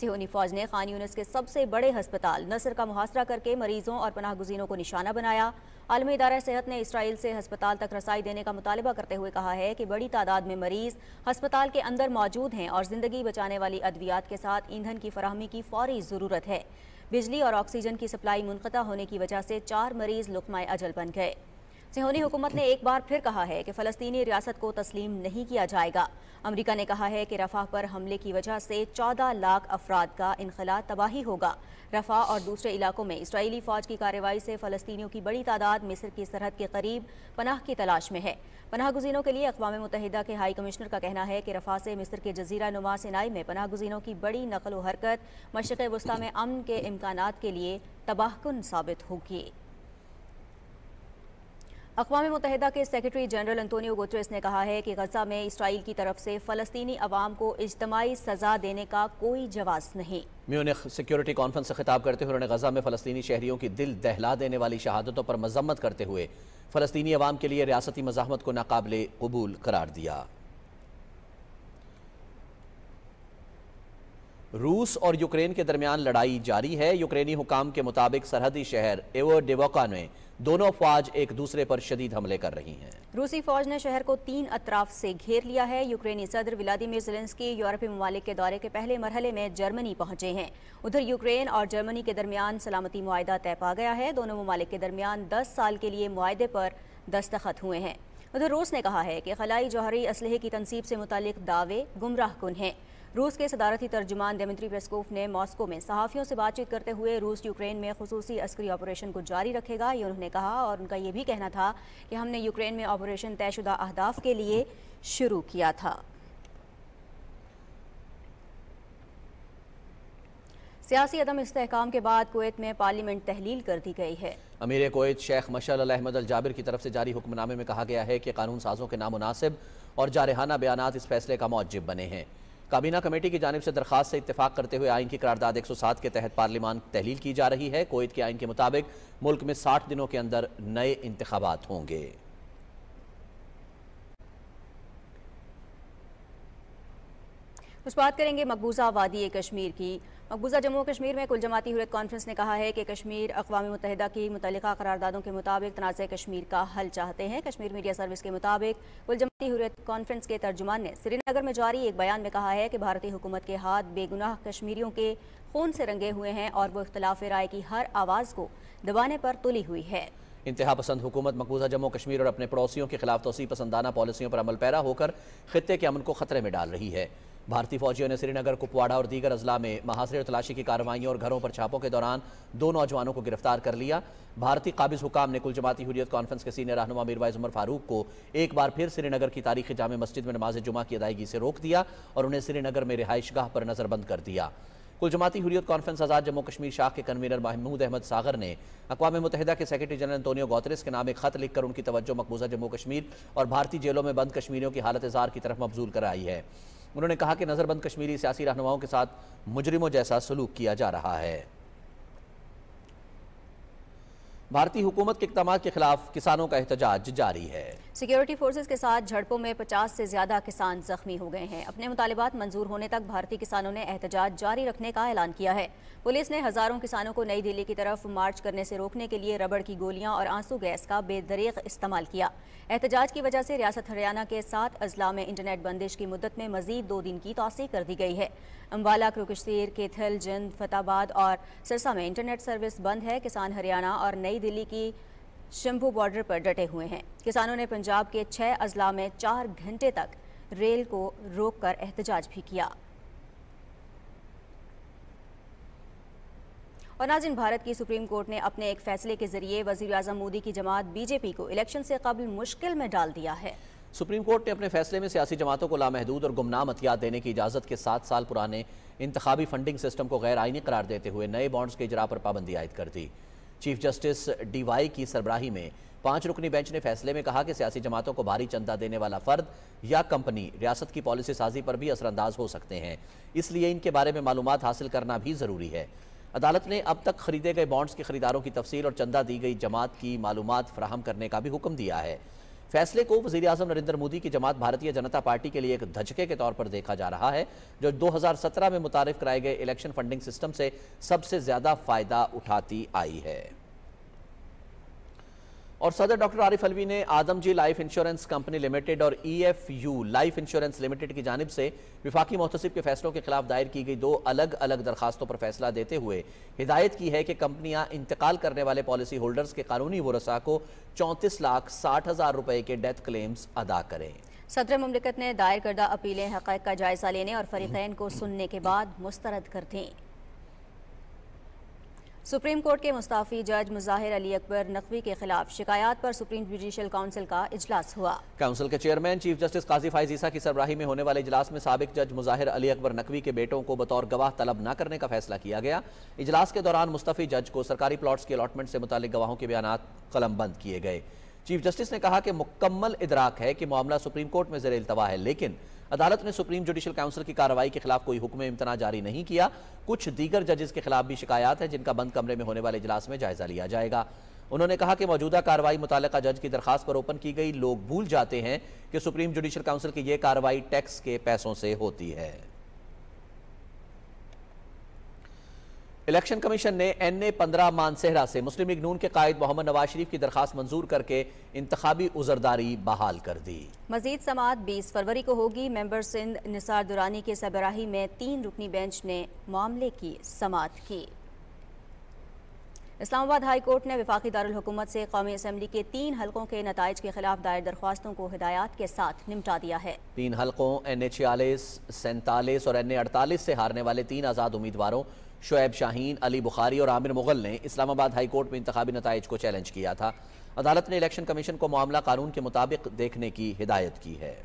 सिहोनी फौज ने खान यूनिस के सबसे बड़े हस्पताल नसर का मुहासरा करके मरीजों और पनाह गुजीनों को निशाना बनाया आलमी इदारा सेहत ने इसराइल से हस्पताल तक रसाई देने का मुतालबा करते हुए कहा है कि बड़ी तादाद में मरीज हस्पताल के अंदर मौजूद हैं और जिंदगी बचाने वाली अद्वियात के साथ ईंधन की फरहमी की फौरी ज़रूरत है बिजली और ऑक्सीजन की सप्लाई मुनता होने की वजह से चार मरीज लुकमाए अजल बन गए सिहोनी हुकूमत ने एक बार फिर कहा है कि फ़लस्तीनी रियासत को तस्लीम नहीं किया जाएगा अमरीका ने कहा है कि रफ़ा पर हमले की वजह से चौदह लाख अफराद का इनखला तबाही होगा रफ़ा और दूसरे इलाकों में इसराइली फ़ौज की कार्रवाई से फलस्तियों की बड़ी तादाद मिस्र की सरहद के करीब पनाह की तलाश में है पनाह गुजीनों के लिए अकवा मुतहदा के हाई कमिश्नर का कहना है कि रफ़ा से मिस्र के जजीरा नुमा सिनाई में पनाह गुजीनों की बड़ी नकल व हरकत मशरक़ वस्ती में अमन के इम्कान के लिए तबाहकुन साबित होगी अकवा मुतहदा के सेक्रेटरी जनरल अंतोनियो गुतरस ने कहा है कि गजा में इसराइल की तरफ से फ़लस्तनी अवाम को इजतमाही सजा देने का कोई जवाब नहीं म्यूनिख सिक्योरिटी कॉन्फ्रेंस से खिताब करते हुए उन्होंने गजा में फ़लस्तनी शहरीों की दिल दहला देने वाली शहादतों पर मजम्मत करते हुए फ़लस्तनी अवाम के लिए रियासती मजामत को नाकबले कबूल करार दिया रूस और यूक्रेन के दरमियान लड़ाई जारी है यूक्रेनी हुकाम के मुताबिक सरहदी शहर एवोडिवोका में दोनों फौज एक दूसरे पर शदीद हमले कर रही हैं रूसी फौज ने शहर को तीन अतराफ से घेर लिया है यूक्रेनी सदर व्लादिमीर जेलेंस्की यूरोपीय ममालिक के दौरे के पहले मरहले में जर्मनी पहुंचे हैं उधर यूक्रेन और जर्मनी के दरमियान सलामती माहा तय पा गया है दोनों ममालिक के दरमियान दस साल के लिए माहदे पर दस्तखत हुए हैं उधर रूस ने कहा है कि खलाई जौहरी असलहे की तनसीब से मुतल दावे गुमराह कन हैं रूस के सदारती तर्जुमान दमित्री पेस्कोफ ने मॉस्को में सहाफ़ियों से बातचीत करते हुए रूस यूक्रेन में खसूसी अस्करी ऑपरेशन को जारी रखेगा ये उन्होंने कहा और उनका यह भी कहना था कि हमने यूक्रेन में ऑपरेशन तयशुदा अहदाफ के लिए शुरू किया था सियासी अदम इसकाम के बाद कुवैत में पार्लियामेंट तहलील कर दी गई है अमीर कोत शेख मशल अहमद अल जाबिर की तरफ से जारी हुक्मनामे में कहा गया है कि कानून साजों के नामनासिब और जारहाना बयान इस फैसले का मौजिब बने हैं काबीना कमेटी की जानब से दरखास्त से इतफाक करते हुए आइन की करारदाद एक सौ सात के तहत पार्लियमान तहलील की जा रही है कोयत के आइन के मुताबिक मुल्क में साठ दिनों के अंदर नए इंतबात होंगे कुछ बात करेंगे मकबूजा वादी कश्मीर की मकबूजा जम्मू कश्मीर में कुल जमाती हुरत कॉन्फ्रेंस ने कहा है कि कश्मीर अकवा मुतहदा की मुतल करारदादों के मुताबिक तनाज़ कश्मीर का हल चाहते हैं कश्मीर मीडिया सर्विस के मुताबिक कुल जमाती हुरत कॉन्फ्रेंस के तर्जुमान ने श्रीनगर में जारी एक बयान में कहा है कि भारतीय हुकूमत के हाथ बेगुनाह कश्मीरियों के खून से रंगे हुए हैं और वो इख्तलाफ राय की हर आवाज़ को दबाने पर तुली हुई है इंतहा पसंद हुकूमत मकबूजा जम्मू कश्मीर और अपने पड़ोसियों के खिलाफ तोसी पसंदाना पॉलिसियों पर अमल पैरा होकर खत्े के अमन को खतरे में डाल रही है भारतीय फौजियों ने श्रीनगर कुपवाड़ा और दीगर अजला में महासरे तलाशी की कार्रवाई और घरों पर छापों के दौरान दो नौजवानों को गिरफ्तार कर लिया भारतीय काबिज हुकाम ने कुल जमाती हुरियत कॉन्फ्रेंस के सीनियर रहनुमा मीरवाइज उमर फारूक को एक बार फिर श्रीनगर की तारीख जाम मस्जिद में नमाज जुमा की अदायगी से रोक दिया और उन्हें श्रीनगर में रिहाइशगाह पर नजरबंद कर दिया कुल जमाती हुरियत कॉन्फ्रेंस आज़ाद जम्मू कश्मीर शाह के कन्वीनर महमूद अहमद सागर ने अकवा मुतहदा के सेक्रेटरी जनरल अंतोनियो गौतरेस के नाम एक खत लिखकर उनकी तवज्जो मकबूजा जम्मू कश्मीर और भारतीय जेलों में बंद कश्मीरियों की हालत इजार की तरफ मबजूल कराई है उन्होंने कहा कि नज़रबंद कश्मीरी सियासी रहनुमाओं के साथ मुजरिमों जैसा सलूक किया जा रहा है भारतीय हुकूमत के इकदाम के खिलाफ किसानों का एहतजाज जारी है सिक्योरिटी फोर्सेज के साथ झड़पों में 50 से ज्यादा किसान जख्मी हो गए हैं अपने मुतालबात मंजूर होने तक भारतीय किसानों ने एहतजाज जारी रखने का ऐलान किया है पुलिस ने हजारों किसानों को नई दिल्ली की तरफ मार्च करने से रोकने के लिए रबड़ की गोलियां और आंसू गैस का बेदरीक इस्तेमाल किया एहतजाज की वजह से रियासत हरियाणा के सात अजला में इंटरनेट बंदिश की मुद्दत में मजीद दो दिन की तोसी कर दी गई है अम्बाला क्रुकशीर केथल जिंद फताबाद और सिरसा में इंटरनेट सर्विस बंद है किसान हरियाणा और नई नई दिल्ली की शंभू बॉर्डर पर डटे हुए हैं किसानों ने पंजाब के छह अजला में चार घंटे तक रेल को रोककर एहतजाज भी किया और नाजिन भारत की सुप्रीम कोर्ट ने अपने एक फैसले के जरिए वजीर अजम मोदी की जमात बीजेपी को इलेक्शन से कबल मुश्किल में डाल दिया है सुप्रीम कोर्ट ने अपने फैसले में सियासी जमातों को लामहदूद और गुमनाम अतियात देने की इजाज़त के सात साल पुराने इंतबी फंडिंग सिस्टम को गैर आइनी करार देते हुए नए बॉन्ड्स के इजरा पर पाबंदी आयद कर दी चीफ जस्टिस डीवाई की सरबराही में पांच रुकनी बेंच ने फैसले में कहा कि सियासी जमातों को भारी चंदा देने वाला फर्द या कंपनी रियासत की पॉलिसी साजी पर भी असरअंदाज हो सकते हैं इसलिए इनके बारे में मालूम हासिल करना भी ज़रूरी है अदालत ने अब तक खरीदे गए बॉन्ड्स के खरीदारों की तफसील और चंदा दी गई जमात की मालूम फराहम करने का भी हुक्म दिया है फैसले को वजीर अजम नरेंद्र मोदी की जमात भारतीय जनता पार्टी के लिए एक धचके के तौर पर देखा जा रहा है जो 2017 में मुतारफ कराए गए इलेक्शन फंडिंग सिस्टम से सबसे ज्यादा फायदा उठाती आई है और सदर डॉक्टर आरिफ अलवी ने Adamjee life insurance company limited और EFU e life insurance limited की जानब से विफाकी मुहतसिब के फैसलों के खिलाफ दायर की गई दो अलग अलग दरखास्तों पर फैसला देते हुए हिदायत की है कि कंपनियां इंतकाल करने वाले पॉलिसी होल्डर्स के कानूनी वसा को चौंतीस लाख साठ हज़ार रुपए के डेथ क्लेम्स अदा करें सदर ममलिकत ने दायर करदा अपीलें हक़ का जायजा लेने और फरीकैन को सुनने के बाद मुस्तरद कर दें सुप्रीम कोर्ट के मुस्ताफी जज मुजाहिर अली अकबर नकवी के खिलाफ शिकायत पर सुप्रीम जुडिशियल काउंसिल का इजलास हुआ काउंसिल के चेयरमैन चीफ जस्टिस काजी फायजीसा की सरबराही में होने वाले इजलास में सबक जज मुजाहिर अली अकबर नकवी के बेटों को बतौर गवाह तलब न करने का फैसला किया गया इजलास के दौरान मुस्तफ़ी जज को सरकारी प्लाट्स के अलाटमेंट से मुतल गवाहों के बयान कलमबंद किए गए चीफ जस्टिस ने कहा कि मुकम्मल इदराक है कि मामला सुप्रीम कोर्ट में जेर अल्तवा है लेकिन अदालत ने सुप्रीम जुडिशल काउंसिल की कार्रवाई के खिलाफ कोई हुक्म इम्तना जारी नहीं किया कुछ दीगर जजेस के खिलाफ भी शिकायत है जिनका बंद कमरे में होने वाले इजलास में जायजा लिया जाएगा उन्होंने कहा कि मौजूदा कार्रवाई मुतल जज की दरखास्त पर ओपन की गई लोग भूल जाते हैं कि सुप्रीम जुडिशल काउंसिल की यह कार्रवाई टैक्स के पैसों से होती है इलेक्शन कमीशन ने एन ए पंद्रह मानसेहरा से मुस्लिम लीग नून के कायद मोहम्मद नवाज शरीफ की दरखास्त मंजूर करके इंतबी उजरदारी बहाल कर दी मजीद समात बीस फरवरी को होगी मेम्बर सिंध निसार दुरानी के सबराही में तीन रुकनी बेंच ने मामले की समात की इस्लामाबाद हाई कोर्ट ने विफाकी दारकूमत से कौमी असम्बली के तीन हलकों के नतज के खिलाफ दायर दरख्वास्तों को हिदायत के साथ निपटा दिया है तीन हलकों एन ए छियालीस सैंतालीस और एन ए अड़तालीस से हारने वाले तीन आज़ाद उम्मीदवारों शुएब शाहीन अली बुखारी और आमिर मुगल ने इस्लामाबाद कोर्ट में इंतबी नतज को चैलेंज किया था अदालत ने इलेक्शन कमीशन को मामला कानून के मुताबिक देखने की हिदायत की है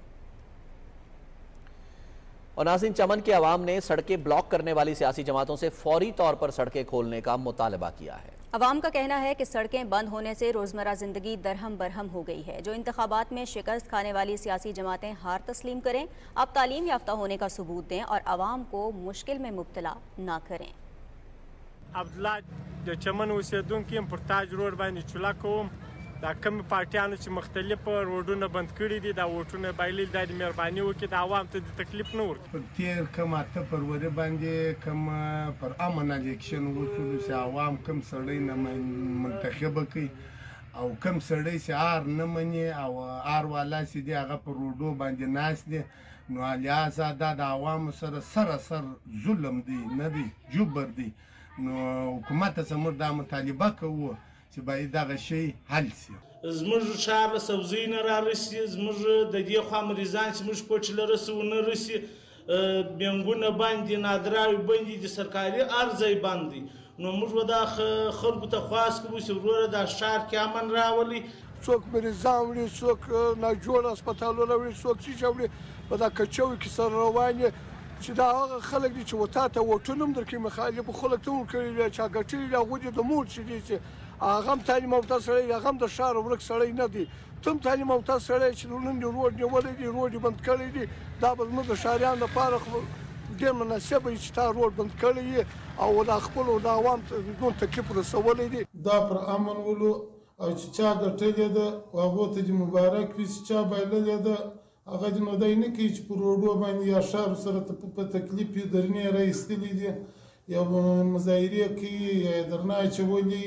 और नाजिन चमन के अवाम ने सड़कें ब्लॉक करने वाली सियासी जमातों से फौरी तौर पर सड़कें खोलने का मुतालबा किया है अवाम का कहना है कि सड़कें बंद होने से रोज़मर्रा ज़िंदगी दरहम बरहम हो गई है जो इंतबात में शिकस्त खाने वाली सियासी जमातें हार तस्लीम करें अब तालीम याफ्ता होने का सबूत दें और आवाम को मुश्किल में मुबतला ना करें عبدالله د چمن اوسیدونکي یم پر تاج روډ باندې چوله کوم دا کوم پارټیانو چې مختلف روډونه بند کړي دي دا وټونه بایلیل د مهرباني وکړي دا عوام ته د تکلیف نه ورکړي پر تیر کم اته پر وره باندې کم پر امن الیکشن وصول سي عوام کم سړی نه منتخب کړي او کم سړی سي آر نه مني او آر والا سي دی هغه پر روډو باندې ناس دي نو الیاسا دا د عوام سره سره سر ظلم دی نه دی جبر دی نو حکومت ته زموږ دا مطالبه کوو چې باید دغه شی حل شي زموږ ښار له سوزۍ نه رارسي زموږ د دې خوا مریضان چې موږ پوچ لره سونه رسي بینګونه باندې نادراوي باندې د سرکاري ارزې باندې نو موږ ودا خلکو ته خواس کوو چې وروره د ښار کې امن راولي څوک مریضان وړي څوک ناجوړه هسپتالونه وړي څوک چې جوړي په دا کچو کې سره رواني چې دا هغه خلک دي چې وتا ته وټونم درکې مخالف خلک ته ورکړي چې ګټي یا ودی د مور چې دي چې هغه تعلیم او تاسو لري هغه د شهر ورک سړی نه دی تم تعلیم او تاسو لري چې نن دی روډ نیولې دی روډ بند کړی دی دا به موږ د شهریان لپاره خو ډېر مناسب چې تا روډ بند کړی او دا خپل او دا عوام ته تکلیف رسولې دي دا پر امن ولو او چې چا ګټلې ده هغه ته مبارک وي چې چا بایللې ده هغه دې نو دی نه کوي چې په روډو باندې یا ښارو سره په تکلیف یې درنې راایستلې دي یا مظاهرې کوي یا یې درنه اچولې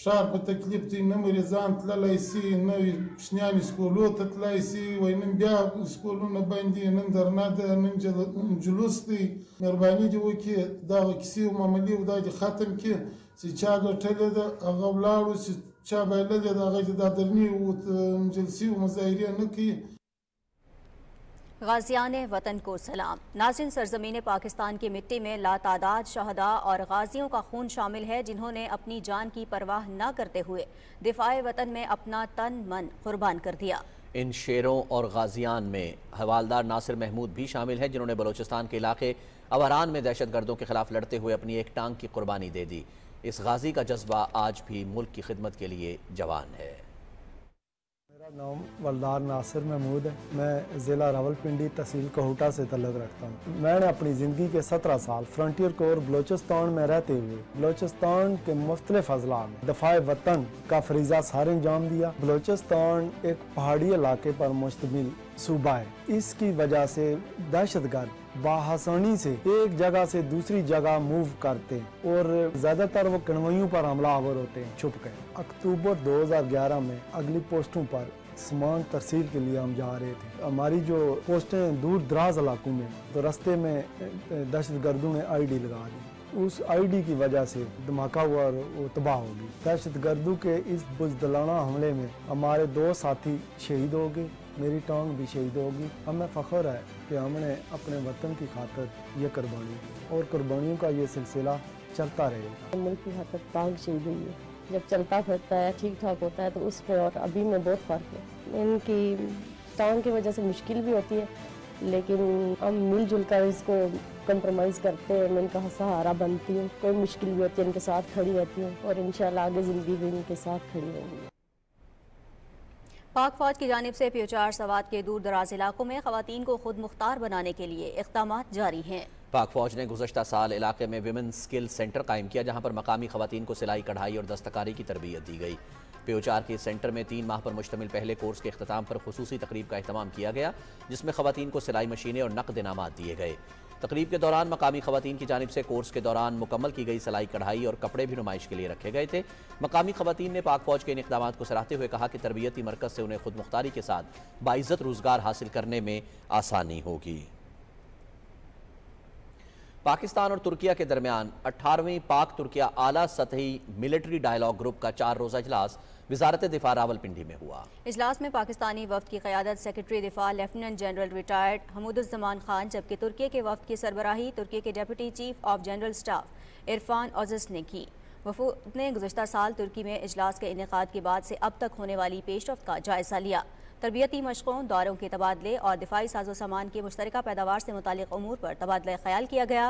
ښار په تکلیف دی نه مریضان تللی سي نه کوشنیان سکولو ته تللی سي وایي نن بیا سکولونه بند دي نن درنه ده نن جلوس دی مهرباني دې وکړي دغه کیسې او معاملې او دا دې ختم کړي چې چا ګټلې ده هغه ولاړو چې چا بایللې ده هغه دې دا درنې جلسې او مظاهرې نه کوي गाजियान वतन को सलाम नाजिन सरजमीन पाकिस्तान की मिट्टी में लातादाद शहदा और गाजियों का खून शामिल है जिन्होंने अपनी जान की परवाह न करते हुए दिफाए वतन में अपना तन मन कुर्बान कर दिया इन शेरों और गाजियान में हवालदार नासिर महमूद भी शामिल है जिन्होंने बलोचिस्तान के इलाके अवरान में दहशत गर्दों के खिलाफ लड़ते हुए अपनी एक टांग की कुर्बानी दे दी इस गाजी का जज्बा आज भी मुल्क की खिदमत के लिए जवान है मेरा नाम वलदार नासिर महमूद है मैं ज़िला रावलपिंडी तहसील कोहटा से तलक रखता हूँ मैंने अपनी ज़िंदगी के सत्रह साल फ्रंटियर कोर बलोचिस्तान में रहते हुए बलोचिस्तान के मुख्तलिफ अजला में दफाए वतन का फरीजा सारे अंजाम दिया बलोचिस्तान एक पहाड़ी इलाके पर मुश्तमिल सूबा है इसकी वजह से दहशत गर्द बासानी से एक जगह से दूसरी जगह मूव करते और ज्यादातर वो कणवियों पर हमलावर होते हैं छुप गए अक्टूबर 2011 में अगली पोस्टों पर समान तरसील के लिए हम जा रहे थे हमारी जो पोस्टें दूर दराज इलाकों में तो रस्ते में दहशत गर्दों ने आई लगा दी उस आईडी की वजह से धमाका हुआ और वो तबाह हो गई दहशत गर्दों के इस बुजदलाना हमले में हमारे दो साथी शहीद हो गए मेरी टांग भी शहीद होगी हमें फ़ख्र है कि हमने अपने वतन की खातर ये कुर्बानी और कुर्बानियों का ये सिलसिला चलता रहेगा मुल्क की खातर टांग शहीद हुई है जब चलता फिरता है ठीक ठाक होता है तो उस पर और अभी में बहुत फ़र्क है इनकी टांग की वजह से मुश्किल भी होती है लेकिन हम मिलजुल कर इसको कंप्रोमाइज़ करते हैं मैं इनका सहारा बनती हूँ कोई मुश्किल भी होती है इनके साथ खड़ी रहती हूँ और इन आगे ज़िंदगी भी इनके साथ खड़ी होगी पाक फौज की जानब से प्योचार सवाद के दूर दराज इलाकों में खातन को खुद मुख्तार बनाने के लिए इकदाम जारी हैं पाक फौज ने गुजशत साल इलाके में विमेन स्किल सेंटर कायम किया जहाँ पर मकामी खातन को सिलाई कढ़ाई और दस्तकारी की तरबियत दी गई प्योचार के सेंटर में तीन माह पर मुश्तमिल पहले कोर्स के अख्ताम पर खसूसी तकरीब का अहतमाम किया गया जिसमें खवतान को सिलाई मशीनें और नकद इनाम दिए गए तकरीब के दौरान मकामी खवतान की जानब से कोर्स के दौरान मुकम्मल की गई सिलाई कढ़ाई और कपड़े भी नुमाइश के लिए रखे गए थे मकामी खवतान ने पाक फौज के इन इकदाम को सराहते हुए कहा कि तरबियती मरकज़ से उन्हें खुद मुख्तारी के साथ बाइज़त रोज़गार हासिल करने में आसानी होगी पाकिस्तान और तुर्किया के दरमियान 18वीं पाक तुर्किया आला सतही मिलिट्री डायलॉग ग्रुप का चार रोज़ा इजलास वजारत दिफा रावलपिंडी में हुआ इजलास में पाकिस्तानी वफद की क्यादत सेक्रेटरी दिफा lieutenant general retired Hamoodulzaman Khan जबकि तुर्की के वफद की सरबराही तुर्की के deputy chief of general staff Irfan ओजस ने की वफूद ने गुजशत साल तुर्की में इजलास के इनका के बाद से अब तक होने वाली पेशरफ का जायजा लिया तरबियती मशक़ों दौरों के तबादले और दिफाई साजो सामान की मुश्तर पैदावार से मुतल अमूर पर तबादला ख्याल किया गया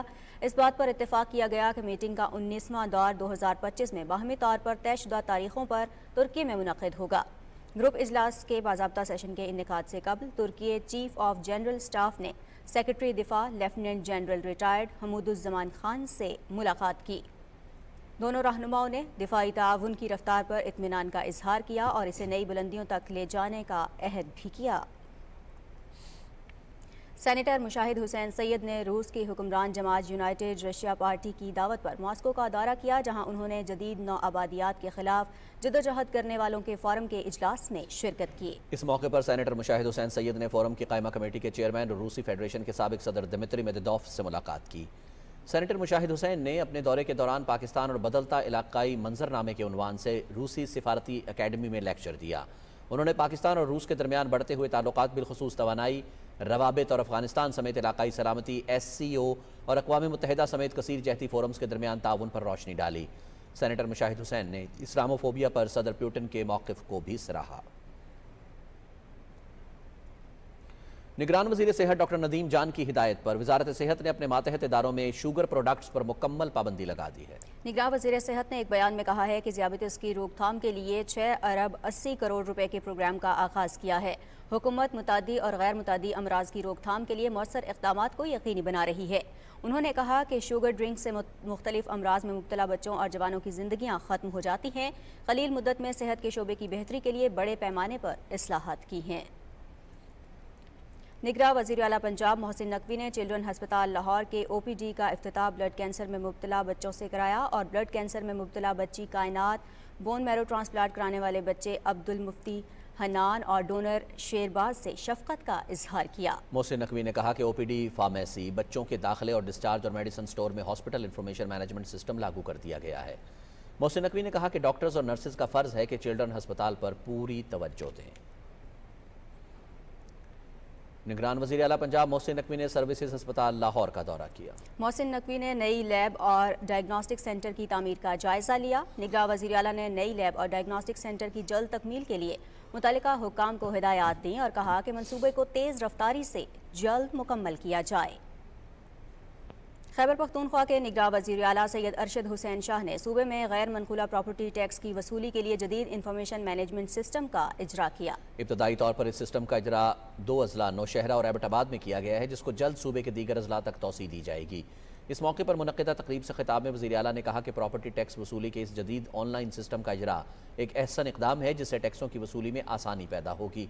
इस बात पर इतफाक़ किया गया कि मीटिंग का उन्नीसवां दौर दो हज़ार पच्चीस में बाहमी तौर पर तयशुदा तारीखों पर तुर्की में मुनद होगा ग्रुप इजलास के बाबा सेशन के इनका से कबल तुर्की चीफ ऑफ जनरल स्टाफ ने सेक्रेटरी दिफा lieutenant general retired Hamooduzzaman Khan से मुलाकात की दोनों रहनुमाओं ने दिफाई ताउन की रफ्तार पर इतमान का इजहार किया और इसे नई बुलंदियों तक ले जाने का अहद भी किया सेनेटर मुशाहिद हुसैन सैयद ने रूस की हुक्मरान जमात यूनाइटेड रशिया पार्टी की दावत पर मॉस्को का दौरा किया जहां उन्होंने जदीद नौ आबादियात के खिलाफ जदोजहद करने वालों के फोरम के इजलास में शिरकत की इस मौके पर सेनेटर मुशाहिद हुसैन सैयद ने फोरम की कायमा कमेटी के चेयरमैन रूसी फेडरेशन के सबक सदर दमित्री मेदोफ से मुलाकात की सेनेटर मुशाहिद हुसैन ने अपने दौरे के दौरान पाकिस्तान और बदलता इलाकाई मंजरनामे के उनवान से रूसी सिफारती अकेडमी में लेक्चर दिया उन्होंने पाकिस्तान और रूस के दरमियान बढ़ते हुए ताल्लुक बिलखसूस तोानाई रवाबित और अफगानिस्तान समेत इलाकाई सलामती एस सी ओ और अकवा मुतहदा समेत कसर जहती फोरम्स के दरमियान ताउन पर रोशनी डाली सैनीटर मुशाहिद हुसैन ने इस्लामोफोबिया पर सदर प्यूटन के मौक़ को भी सराहा निगरान वजी सेहत डॉक्टर नदीम जान की हिदायत पर वजारत सेहत ने अपने मातहत इदारों में शुगर प्रोडक्ट्स पर मुकम्मल पाबंदी लगा दी है निगरान वजी सेहत ने एक बयान में कहा है कि ज्याबतस की रोकथाम के लिए छः अरब अस्सी करोड़ रुपए के प्रोग्राम का आगाज़ किया है हुकूमत मुतादी और गैर मुतादी अमराज की रोकथाम के लिए मौसर इकदाम को यकीनी बना रही है उन्होंने कहा कि शुगर ड्रिंक से मुख्तलिफ अमराज में मुबतला बच्चों और जवानों की जिंदगियाँ ख़त्म हो जाती हैं कलील मुद्दत में सेहत के शोबे की बेहतरी के लिए बड़े पैमाने पर असलाहत की हैं निगरा वजीर अला पंजाब मोहसिन नकवी ने चिल्ड्रन हस्पताल लाहौर के ओपीडी का अफ्ताह ब्लड कैंसर में मुबतला बच्चों से कराया और ब्लड कैंसर में मुबतला बच्ची कायनात बोन मैरो ट्रांसप्लांट कराने वाले बच्चे अब्दुल मुफ्ती हनान और डोनर शेरबाज से शफकत का इजहार किया मोहसिन नकवी ने कहा कि ओपीडी फार्मेसी बच्चों के दाखिले और डिस्चार्ज और मेडिसिन स्टोर में हॉस्पिटल इन्फॉर्मेशन मैनेजमेंट सिस्टम लागू कर दिया गया है मोहसिन नकवी ने कहा कि डॉक्टर्स और नर्सेज का फ़र्ज़ है कि चिल्ड्रन हस्पताल पर पूरी तवज्जो दें निगरान वजी अला पंजाब मोहसिन नकवी ने सर्विस अस्पताल लाहौर का दौरा किया मोहसिन नकवी ने नई लैब और डायग्नोस्टिक सेंटर की तमीर का जायजा लिया निगरान वजी अला ने नई लैब और डायग्नोस्टिक सेंटर की जल्द तकमील के लिए मुतल हुकाम को हिदायत दी और कहा कि मनसूबे को तेज़ रफ्तारी से जल्द मुकम्मल किया जाए खैबर पख्तूनख्वा के निगरा वजीर अला सैयद अरशद हुसैन शाह ने सूबे में गैर मनकूला प्रॉपर्टी टैक्स की वसूली के लिए जदीद इन्फॉर्मेशन मैनेजमेंट सिस्टम का इजरा किया इब्तदाई तौर पर इस सिस्टम का इजरा दो अजला नौशहरा और एबटाबाद में किया गया है जिसको जल्द सूबे के दीगर अजला तक तोसी दी जाएगी इस मौके पर मनदा तकरीब से खिताब में वजी अला ने कहा कि प्रॉपर्टी टैक्स वसूली के इस जदीद ऑनलाइन सिस्टम का इजरा एक अहसन इकदाम है जिससे टैक्सों की वसूली में आसानी पैदा होगी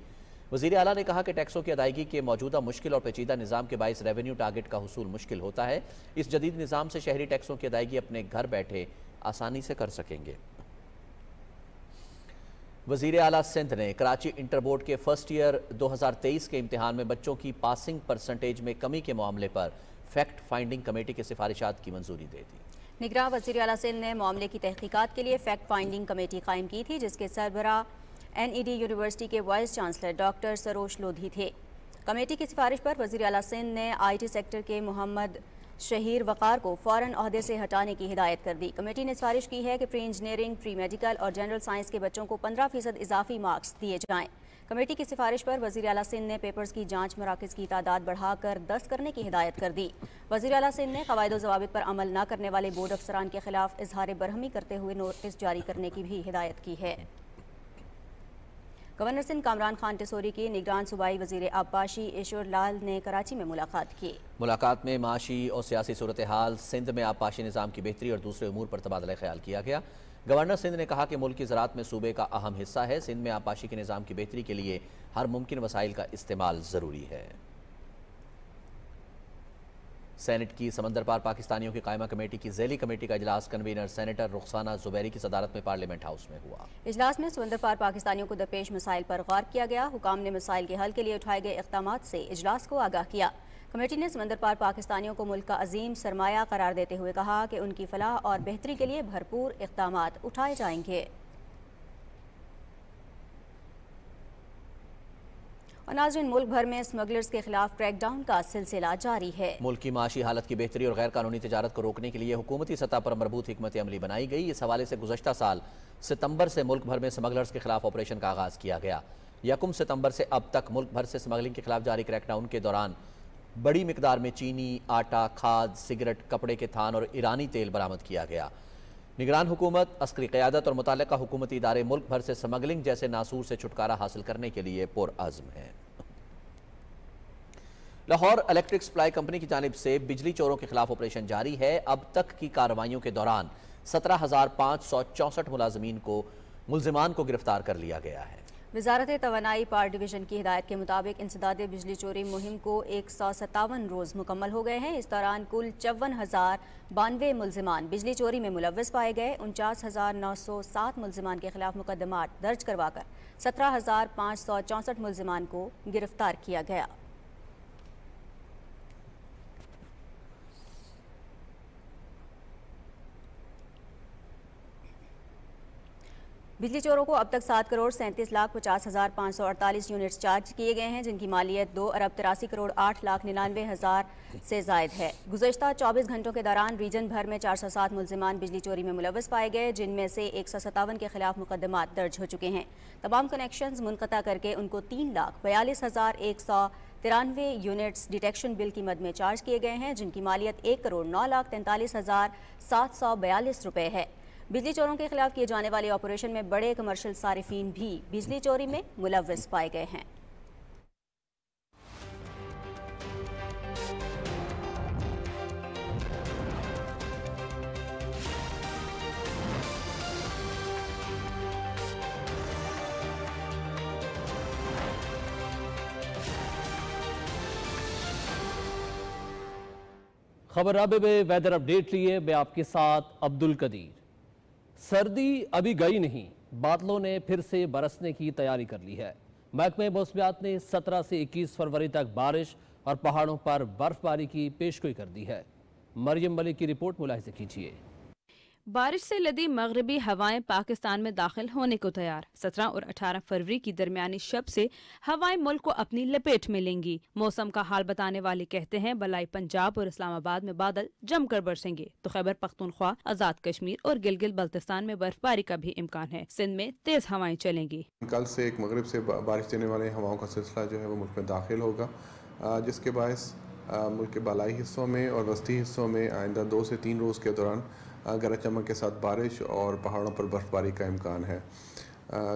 वजीर अला ने कहा कि टैक्सों की अदायगी के मौजूदा मुश्किल और पेचीदा निज़ाम के बायस रेवेन्यू टारगेट का हसूल मुश्किल होता है इस जदीद निज़ाम से शहरी टैक्सों की अदायगी अपने घर बैठे आसानी से कर सकेंगे वजीर अला सिंध ने कराची इंटर बोर्ड के फर्स्ट ईयर 2023 के इम्तहान में बच्चों की पासिंग परसेंटेज में कमी के मामले पर फैक्ट फाइंडिंग कमेटी के सिफारिशात की मंजूरी दे दी निगरान वजी अला सिंध ने मामले की तहकीकत के लिए फैक्ट फाइंडिंग कमेटी कायम की थी जिसके सरबरा एनईडी यूनिवर्सिटी के vice chancellor doctor Sarosh Lodhi थे कमेटी की सिफारिश पर वजीर अला सिंध ने आईटी सेक्टर के मोहम्मद शहीर वक़ार को फ़ौरन अहदे से हटाने की हिदायत कर दी कमेटी ने सिफारिश की है कि प्री इंजीनियरिंग प्री मेडिकल और जनरल साइंस के बच्चों को पंद्रह फीसद इजाफी मार्क्स दिए जाएँ कमेटी की सिफारिश पर वजी अला सिंध ने पेपर्स की जांच मराकज़ की तादाद बढ़ाकर दस करने की हिदायत कर दी वजी अला सिंध ने कवायद जवाब पर अमल न करने वाले बोर्ड अफसरान के खिलाफ इजहार बरहमी करते हुए नोटिस जारी करने की भी हिदायत की है गवर्नर सिंह कामरान खान टिसोरी की निगरान सूबाई वजी आबाशी ईश्वर लाल ने कराची में मुलाकात की मुलाकात में माशी और सियासी सूरत हाल सिंध में आबपाशी निज़ाम की बेहतरी और दूसरे अमूर पर तबादला ख्याल किया गया गवर्नर सिंध ने कहा कि मुल्क की ज़रात में सूबे का अहम हिस्सा है सिंध में आबपाशी के निज़ाम की बेहतरी के लिए हर मुमकिन वसाइल का इस्तेमाल ज़रूरी है सेनेट की समंदर पार पाकिस्तानियों की कायमा कमेटी की जैली कमेटी का इजलास कन्वीनर सेनेटर रुखसाना जुबैरी की सदारत में पार्लियामेंट हाउस में हुआ इजलास में समंदर पार पाकिस्तानियों को दरपेश मिसाइल पर गौर किया गया हुकाम ने मिसाइल के हल के लिए उठाए गए इकदाम से इजलास को आगाह किया कमेटी ने समंदर पार पाकिस्तानियों को मुल्क का अजीम सरमाया करार देते हुए कहा कि उनकी फलाह और बेहतरी के लिए भरपूर इकदाम उठाए जाएंगे और नाजन मुल्क भर में स्मगलर्स के खिलाफ क्रैकडाउन का सिलसिला जारी है मुल्क की माशी हालत की बेहतरी और गैर कानूनी तजारत को रोकने के लिए हुकूमती सतह पर मरबूत हमत अमली बनाई गई इस हवाले से गुजशत साल सितंबर से मुल्क भर में स्मगलर्स के खिलाफ ऑपरेशन का आगाज किया गया यकम सितंबर से अब तक मुल्क भर से स्मगलिंग के खिलाफ जारी क्रैकडाउन के दौरान बड़ी मकदार में चीनी आटा खाद सिगरेट कपड़े के थान और ईरानी तेल बरामद किया गया निगरान हुकूमत अस्करी क़्यादत और मुतल हुकूमती इदारे मुल्क भर से स्मगलिंग जैसे नासूर से छुटकारा हासिल करने के लिए पुरज़म है लाहौर इलेक्ट्रिक सप्लाई कंपनी की जानब से बिजली चोरों के खिलाफ ऑपरेशन जारी है अब तक की कार्रवाई के दौरान सत्रह हज़ार पांच सौ चौंसठ मुलाजमीन को मुलजमान को गिरफ्तार कर लिया गया है वजारत तोानाई पार डिवीज़न की हिदायत के मुताबिक इंसदाद बिजली चोरी मुहिम को एक सौ सत्तावन रोज़ मुकम्मल हो गए हैं इस दौरान कुल चौवन हज़ार बानवे मुलजमान बिजली चोरी में मुलवस पाए गए उनचास हज़ार नौ सौ सात मुलजमान के खिलाफ मुकदमा दर्ज करवाकर सत्रह हज़ार पाँच सौ चौंसठ मुलजमान को गिरफ्तार किया गया बिजली चोरों को अब तक सात करोड़ सैंतीस लाख पचास हज़ार पाँच सौ अड़तालीस यूनिट्स चार्ज किए गए हैं जिनकी मालियत दो अरब तिरासी करोड़ आठ लाख निन्यानवे हज़ार से जायद है गुजशत चौबीस घंटों के दौरान रीजन भर में चार सौ सात मुलजमान बिजली चोरी में मुलवस पाए गए जिनमें से एक सौ सतावन के खिलाफ मुकदमा दर्ज हो चुके हैं तमाम कनेक्शन मुनकता करके उनको तीन लाख बयालीस हज़ार एक सौ तिरानवे यूनिट्स डिटेक्शन बिल की मद में चार्ज किए गए हैं जिनकी मालियत एक करोड़ नौ लाख तैंतालीस हज़ार सात सौ बयालीस रुपये है बिजली चोरों के खिलाफ किए जाने वाले ऑपरेशन में बड़े कमर्शियल सार्फिन भी बिजली चोरी में मुलविस पाए गए हैं खबर अब वेदर अपडेट लिए मैं आपके साथ अब्दुल कदीर सर्दी अभी गई नहीं बादलों ने फिर से बरसने की तैयारी कर ली है महकमे मौसमियात ने 17 से 21 फरवरी तक बारिश और पहाड़ों पर बर्फबारी की पेशगोई कर दी है मरियम मलिक की रिपोर्ट मुलाहिजे कीजिए बारिश से लदी मगरबी हवाएं पाकिस्तान में दाखिल होने को तैयार सत्रह और अठारह फरवरी की दरमियानी शब से हवाएं मुल्क को अपनी लपेट में लेंगी मौसम का हाल बताने वाले कहते हैं बलाई पंजाब और इस्लामाबाद में बादल जमकर बरसेंगे तो खैबर पख्तूनख्वा आजाद कश्मीर और गिलगिल बल्तिस्तान में बर्फबारी का भी इम्कान है सिंध में तेज हवाएं चलेंगी कल ऐसी एक मगरब ऐसी बारिश देने वाले हवाओं का सिलसिला जो है वो मुल्क में दाखिल होगा जिसके बायस मुल्क के बलाई हिस्सों में और वस्ती हिस्सों में आइंदा दो ऐसी तीन रोज़ के दौरान गरज चमक के साथ बारिश और पहाड़ों पर बर्फ़बारी का इम्कान है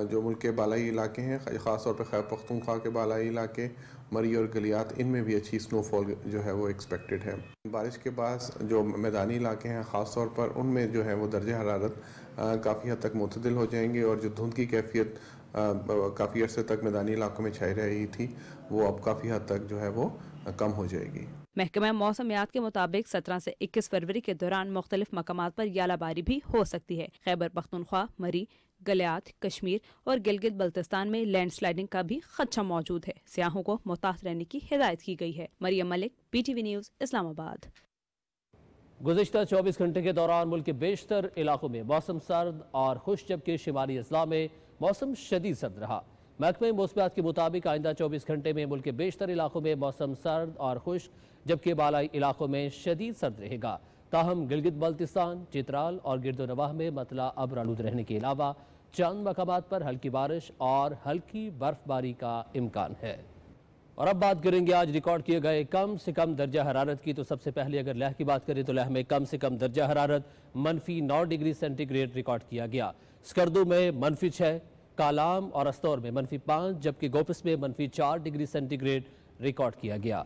जो मुल्क के बालाई इलाके हैं ख़ास तौर पर खैर पख्तूनख्वा के बालाई इलाके मरी और गलियात इनमें भी अच्छी स्नोफॉल जो है वो एक्सपेक्टेड है बारिश के बाद जो मैदानी इलाके हैं ख़ास तौर पर उनमें जो है वो दर्ज हरारत काफ़ी हद तक मतदिल हो जाएंगे और जो धुंध की कैफियत काफ़ी अर्से तक मैदानी इलाकों में छाई रही थी वो अब काफ़ी हद तक जो है वो कम हो जाएगी महकमा मौसमियात के मुताबिक सत्रह से इक्कीस फरवरी के दौरान मुख्तलिफ मकाम पर यालाबारी भी हो सकती है खैबर पख्तनख्वा मरी गलियात कश्मीर और गिलगित बल्तिस्तान में लैंड स्लाइडिंग का भी खदशा मौजूद है सियाहों को मुहतात रहने की हिदायत की गई है मरियम मलिक पीटीवी न्यूज इस्लामाबाद गुजशत 24 घंटे के दौरान मुल्क के बेशतर इलाकों में मौसम सर्द और खुश जबकि शिमाली अजला में मौसम शदीद सर्द रहा महकमे मौसमियात के मुताबिक आइंदा चौबीस घंटे में मुल्क के बेशतर इलाकों में मौसम सर्द और खुश्क जबकि बालाई इलाकों में शदीद सर्द रहेगा ताहम गिलगित बल्तिस्तान चित्राल और गिरदोनवाह में मतला अब आलूद रहने के अलावा चंद मकाम पर हल्की बारिश और हल्की बर्फबारी का इम्कान है और अब बात करेंगे आज रिकॉर्ड किए गए कम से कम दर्जा हरारत की तो सबसे पहले अगर लह की बात करें तो लह में कम से कम दर्जा हरारत मनफी नौ डिग्री सेंटीग्रेड रिकॉर्ड किया गया स्कर्दू में मनफी छः कालाम और अस्तौर में मनफी पाँच जबकि गोपस में मनफी चार डिग्री सेंटीग्रेड रिकॉर्ड किया गया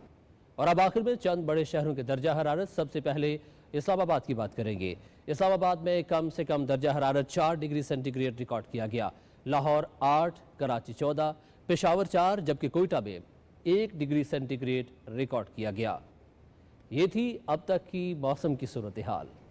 और अब आखिर में चंद बड़े शहरों के दर्जा हरारत सबसे पहले इस्लामाबाद की बात करेंगे इस्लामाबाद में कम से कम दर्जा हरारत चार डिग्री सेंटीग्रेड रिकॉर्ड किया गया लाहौर आठ कराची चौदह पेशावर चार जबकि कोयटा में एक डिग्री सेंटीग्रेड रिकॉर्ड किया गया ये थी अब तक की मौसम की सूरत हाल